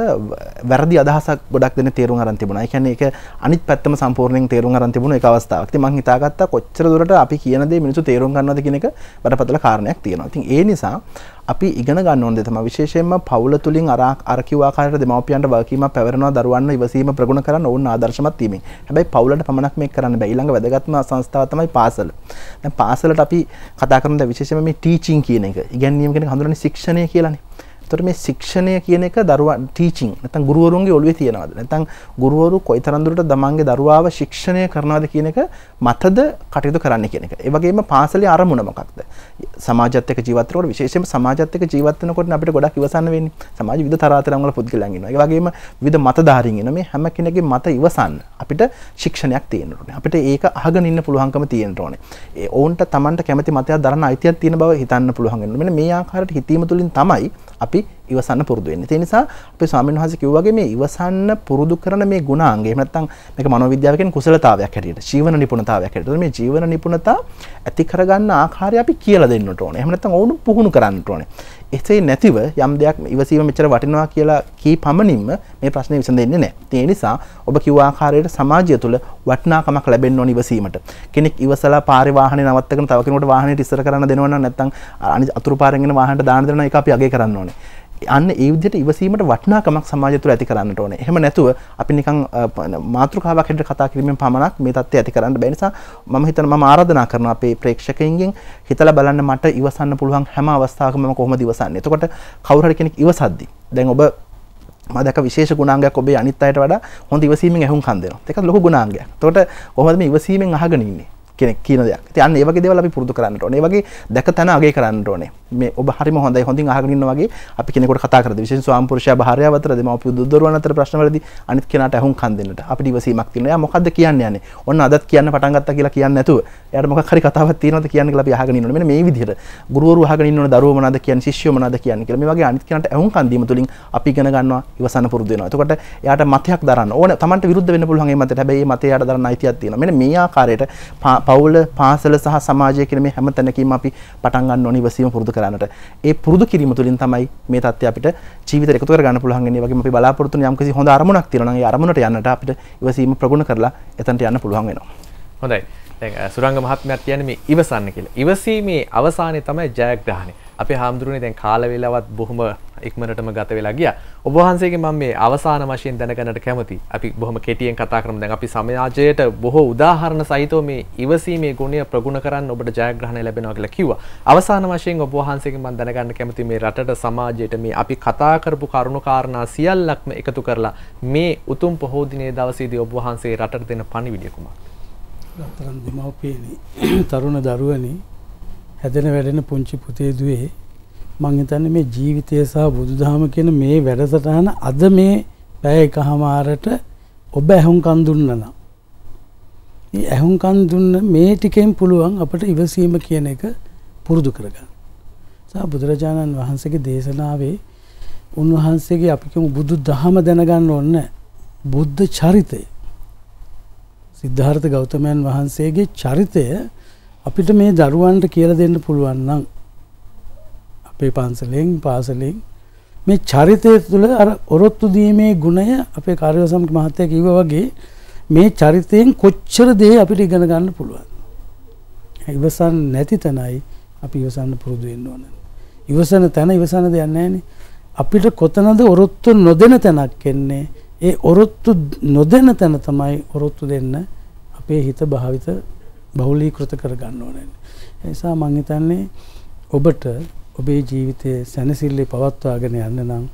වැරදි අදහසක් ගොඩක් දෙන තේරුම් අරන් තිබුණා. ඒ කියන්නේ ඒක අනිත් පැත්තම සම්පූර්ණයෙන් තේරුම් අරන් තිබුණු එක අවස්ථාවක්. ඉතින් මම හිතාගත්තා කොච්චර දුරට අපි කියන දේ මිනිස්සු තේරුම් ගන්නවද කියන එක බරපතල කාරණයක් තියෙනවා. ඉතින් ඒ නිසා අපි ඉගෙන ගන්න ඕන දෙතම විශේෂයෙන්ම පවුල තුළින් අර අරකිවාකාරයට දෙමව්පියන්ට වගකීමක් පැවරනවා දරුවන්ව ඉවසීම ප්‍රගුණ කරන්න ඕන ආදර්ශමත් වීමෙන්. හැබැයි පවුලට පමණක් මේක කරන්න බෑ. ඊළඟ වැදගත්ම සංස්ථාව තමයි පාසල. දැන් පාසලට අපි කතා කරන දැන් විශේෂයෙන්ම මේ ටීචින් කියන එක ඉගෙනීම කියන හඳුනන්නේ ශික්ෂණය කියලානේ. තොට මේ ශික්ෂණය කියන එක දරුවන් ටීචිං නැතන් ගුරුවරුන්ගේ ඔලුවේ තියෙනවද නැතන් ගුරුවරු කොයි තරඳුරට දමන්ගේ දරුවාව ශික්ෂණය කරනවාද කියන එක මතද කටයුතු කරන්න කියන එක. ඒ වගේම පාසලේ අරමුණ මොකක්ද? සමාජත් එක්ක ජීවත් වෙනකොට විශේෂයෙන්ම සමාජත් එක්ක ජීවත් වෙනකොට අපිට ගොඩක් ඉවසන්න වෙන්නේ සමාජ විවිධ තරාතරම් වල පුද්ගලයන් ඉන්නවා. ඒ වගේම විවිධ මතධාරීන් ඉන්නවා. මේ හැම කෙනෙක්ගේ මත ඉවසන්න අපිට ශික්ෂණයක් තියෙන්න ඕනේ. අපිට ඒක අහගෙන ඉන්න පුළුවන්කම තියෙන්න ඕනේ. ඒ ඔවුන්ට Tamanට කැමති මතයක් දරන්න අයිතියක් තියෙන බව හිතන්න පුළුවන් වෙනවා. මෙන්න මේ ආකාරයට හිතීම තුළින් තමයි අපි ඉවසන්න පුරුදු වෙන්න. ඒ නිසා අපි ස්වාමීන් වහන්සේ කිව්වාගේ මේ ඉවසන්න පුරුදු කරන මේ ගුණාංගය එහෙම නැත්නම් මේක මනෝවිද්‍යාව කියන කුසලතාවයක් හැටියට, ජීවන නිපුණතාවයක් හැටියට. මේ ජීවන නිපුණතා ඇති කරගන්න ආකාරය අපි කියලා දෙන්නට ඕනේ. එහෙම නැත්නම් ඕනු පුහුණු කරන්නට ඕනේ. එසේ නැතිව යම් දෙයක් ඉවසීම මෙච්චර වටිනවා කියලා කී පමණින්ම මේ ප්‍රශ්නේ විසඳෙන්නේ නැහැ. ඒ නිසා ඔබ කිව්ව ආකාරයට සමාජය තුළ වටිනාකමක් ලැබෙන්න ඕන ඉවසීමට. කෙනෙක් ඉවසලා පාරේ වාහනේ නවත්තගෙන තව කෙනෙකුට වාහනේට ඉස්සර කරන්න දෙනවනම් නැත්නම් අතුරු පාරෙන් එන වාහනට දාන දෙනවා ඒක අපි අගය කරන්න ඕනේ. අන්න ඒ විදිහට ඉවසීමට වටිනාකමක් සමාජය තුළ ඇති කරන්නට ඕනේ. එහෙම නැතුව අපි නිකන් මාතෘකාවක් හැටියට කතා කිරීමෙන් පමණක් මේ தත්ත්වය ඇති කරන්න බැරි නිසා මම හිතනවා මම ආරාධනා කරනවා අපේ ප්‍රේක්ෂකයන්ගෙන් හිතලා බලන්න මට ඉවසන්න පුළුවන් හැම අවස්ථාවකම මම කොහොමද ඉවසන්නේ. එතකොට කවුරු හරි කෙනෙක් ඉවසද්දි දැන් ඔබ මදක විශේෂ ගුණාගයක් ඔබේ අනිත් අයට වඩා හොඳ ඉවසීමෙන් ඇහුම් කන් දෙනවා. ඒක ලොකු ගුණාංගයක්. එතකොට කොහොමද මේ ඉවසීමෙන් අහගෙන ඉන්නේ? කෙනෙක් කියන දෙයක්. ඉතින් අන්න ඒ වගේ දේවල් අපි පුරුදු කරන්න ඕනේ. ඒ වගේ දැක තැන අගය කරන්න ඕනේ. මේ ඔබ හරිම හොඳයි හොඳින් අහගෙන ඉන්නා වගේ අපි කෙනෙකුට කතා කරද්දී විශේෂයෙන් ස්වාම්පුරුෂයා භාර්යාව අතර දෙමව්පිය දුදරුවන් අතර ප්‍රශ්නවලදී අනිත් කෙනාට අහුන් කන් දෙන්නට අපිට ඉවසීමක් තියෙනවා. එයා මොකද්ද කියන්න යන්නේ? ඔන්න අදත් කියන්න පටන් ගත්තා කියලා කියන්නේ නැතුව එයාට මොකක් හරි කතාවක් තියෙනවද කියන්න කියලා අපි අහගෙන ඉන්න ඕනේ. මෙන්න මේ විදිහට ගුරුවරු අහගෙන ඉන්න ඕනේ දරුවෝ මොනවද කියන්නේ ශිෂ්‍යයෝ මොනවද කියන්නේ කියලා. මේ වගේ අනිත් කෙනාට අහුන් කන් දීම තුලින් අපි ඉගෙන ගන්නවා ඉවසන්න පුරුදු වෙනවා. එතකොට එයාට මතයක් දරන්න ඕනේ. Tamanට විරුද්ධ වෙන්න පුළුවන් මේ මතයට. හැබැයි මේ මතයට දරන්න අයිතියක් තියෙනවා. මෙන්න මේ ආකාරයට පවුල පාසල සහ සමාජය කියන මේ හැම තැනකීම අපි පටන් ගන්න ඕනේ ඉවසීම පුරුදු කරන්නට. ඒ පුරුදු කිරීම තුළින් තමයි මේ தත්ත්වය අපිට ජීවිතේ එකතු කර ගන්න පුළුවන් වෙන්නේ. වගේම අපි බලාපොරොත්තු වෙන යම්කිසි හොඳ අරමුණක් තියෙනවා නම් ඒ අරමුණට යන්නට අපිට ඉවසීම ප්‍රගුණ කරලා එතනට යන්න පුළුවන් වෙනවා.
හොඳයි. දැන් සුරංග මහත්මයා කියන්නේ මේ ඉවසන්න කියලා. ඉවසීමේ අවසානයේ තමයි ජයග්‍රහණය. අපේ හාමුදුරනේ දැන් කාල වේලාවත් බොහොම ඉක්මනටම ගත වෙලා ගියා. ඔබ වහන්සේගේ මම මේ අවසාන වශයෙන් දැනගන්නට කැමති. අපි බොහොම කෙටියෙන් කතා කරමු. දැන් අපි සමාජයට බොහෝ උදාහරණ සහිතව මේ ඉවසීමේ ගුණය ප්‍රගුණ කරන්න ඔබට ජයග්‍රහණය ලැබෙනවා කියලා කිව්වා. අවසාන වශයෙන් ඔබ වහන්සේගෙන් මම දැනගන්න කැමති මේ රටට සමාජයට මේ අපි කතා කරපු කරුණු කාරණා සියල්ලක්ම එකතු කරලා මේ උතුම් පොහෝ දිනේ දවසේදී ඔබ වහන්සේ රටට දෙන පණිවිඩය කුමක්ද?
රත්තරන් දෙමව්පියනි තරුණ දරුවනි හැදෙන වැඩෙන පුංචි පුතේ දුවේ මං හිතන්නේ මේ ජීවිතය සහ බුදුදහම කියන මේ වැඩසටහන අද මේ පැය එකහමාරට ඔබ ඇහුම්කන් දුන්නනම්. මේ ඇහුම්කන් දුන්න මේ ටිකෙන් පුළුවන් අපට ඉවසීම කියන එක පුරුදු කරගන්න. සහ බුදුරජාණන් වහන්සේගේ දේශනාවේ උන්වහන්සේගේ අපිකම බුදු දහම දැනගන්න ඕන්න බුද්ධ චරිතය සිද්ධාර්ථ ගෞතමයන් වහන්සේගේ චරිතය අපිට මේ දරුවන්ට කියලා දෙන්න පුළුවන් නම් අපේ පන්සලෙන් පාසලෙන් මේ චරිතය තුළ ඔරොත්තු දීමේ ගුණය අපේ කාර්යවසම්ක මහත්තය කිව වගේ මේ චරිතයෙන් කොච්චර දේ අපිට ඉගෙන ගන්න පුළුවන්. ඉවසන් නැති තැනයි අපි ඉවසන්න පුරුදුවෙන්න ඕන. ඉවසන තැන ඉවසන දෙයක් නෑනේ අපිට කොතනද ඔරොත්තු නොදෙන තැනක් එන්නේ ඒ ඔරොත්තු නොදෙන තැන තමයි ඔරොත්තු දෙන්න අපේ හිත භාවිත බහුලීකృత කරගන්න ඕනේ. ඒ නිසා මම හිතන්නේ ඔබට ඔබේ ජීවිතය සැනසිල්ලි පවත්වාගෙන යන්න නම්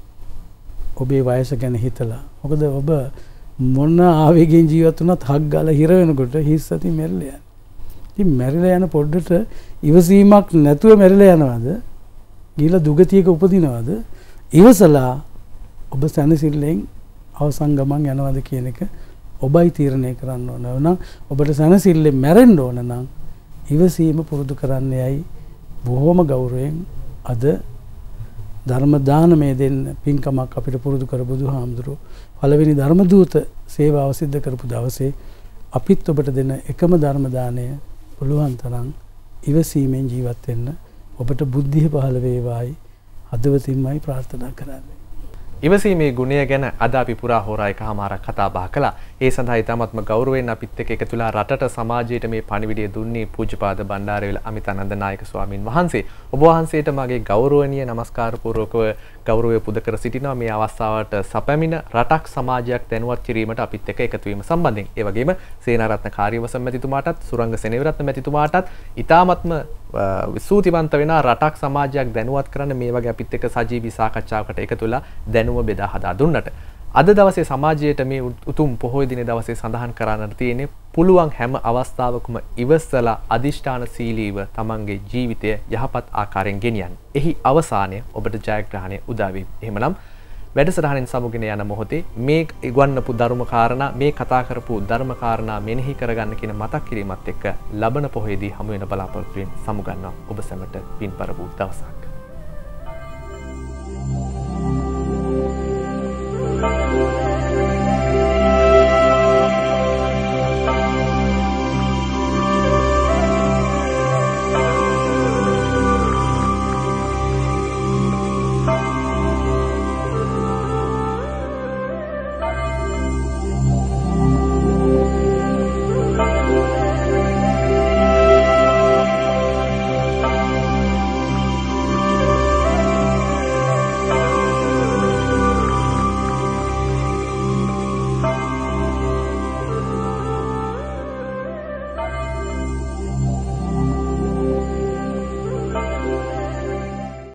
ඔබේ වයස ගැන හිතලා මොකද ඔබ මොන්න ආවේගෙන් ජීවත් වනත් හක් ගල හිරවෙනකොට හිස් සති මැරලය ති මැරිල යන පොඩ්ඩට ඉවසීමක් නැතුව මැරිල යනවාද ගීල දුගතියක උපදිනවාද ඉවසලා ඔබ සැනසිල්ලෙන් අවසං ගමන් යනවාද කියන එක ඔබයි තීරණය කරන්න ඕන නම් ඔබට සැනසිල්ලෙ මැරෙන්ඩ ඕන නම් ඉවසීම පුරුදු කරන්න යයි බොහෝම ගෞරුවෙන් අද ධර්මදාන මේ දෙන්න පින්කමක් අපිට පුරුදු කර බුදු හාමුදුරු පළවෙනි ධර්මදූත සේවාව සිද්ධ කරපු දවසේ අපිත් ඔබට දෙන එකම ධර්මදානය පුළුවන් තරම් ඉවසීමෙන් ජීවත් වෙන්න ඔබට බුද්ධිය පහළ වේවායි හදවතින්මයි ප්‍රාර්ථනා කරන්නේ
ඉවසීමේ ගුණය ගැන අද අපි පුරා හෝරා එකහමාරක් කතා බහ කළා. ඒ සඳහා ඉතාමත්ම ගෞරවයෙන් අපිත් එක්ක එකතු වෙලා රටට සමාජයට මේ පණිවිඩය දුන්නේ පූජ්‍යපාද බණ්ඩාරවිල අමිතානන්ද නායක ස්වාමින් වහන්සේ. ඔබ වහන්සේට මගේ ගෞරවනීය নমස්කාර පූර්වකව ගෞරවය පුද කර සිටිනවා මේ අවස්ථාවට සපැමිණ රටක් සමාජයක් දැනුවත් කිරීමට අපිත් එක්ක එකතු වීම සම්බන්ධයෙන්. ඒ වගේම සේනාරත්න කාර්යවසම් මැතිතුමාටත් සුරංග සෙනෙවිරත්න මැතිතුමාටත් ඉතාමත්ම සූතිවන්ත වෙන රටක් සමාජයක් දැනුවත් කරන්න මේ වගේ අපිත් එක්ක සජීවී සාකච්ඡාවකට එකතු වෙලා දැනුම බෙදා හදා දුන්නට අද දවසේ සමාජයට මේ උතුම් පොහොය දින දවසේ සඳහන් කරන්නට තියෙන්නේ පුළුවන් හැම අවස්ථාවකම ඉවසලා අදිෂ්ඨාන සීලීව තමන්ගේ ජීවිතය යහපත් ආකාරයෙන් ගෙනියන්න. එහි අවසානය ඔබට ජයග්‍රහණය උදා වේ. එහෙමනම් වැඩසටහනින් සමුගෙන යන මොහොතේ මේ ඉගන්නපු ධර්මකාරණ මේ කතා කරපු ධර්මකාරණා මෙනෙහි කරගන්න කියන මතක් කිරීමත් එක්ක ලබන පොහේදී හමුවෙන බලාපොරොත්තුවෙන් සමුගන්නවා ඔබ සැමට පින් පරපු දවසක්.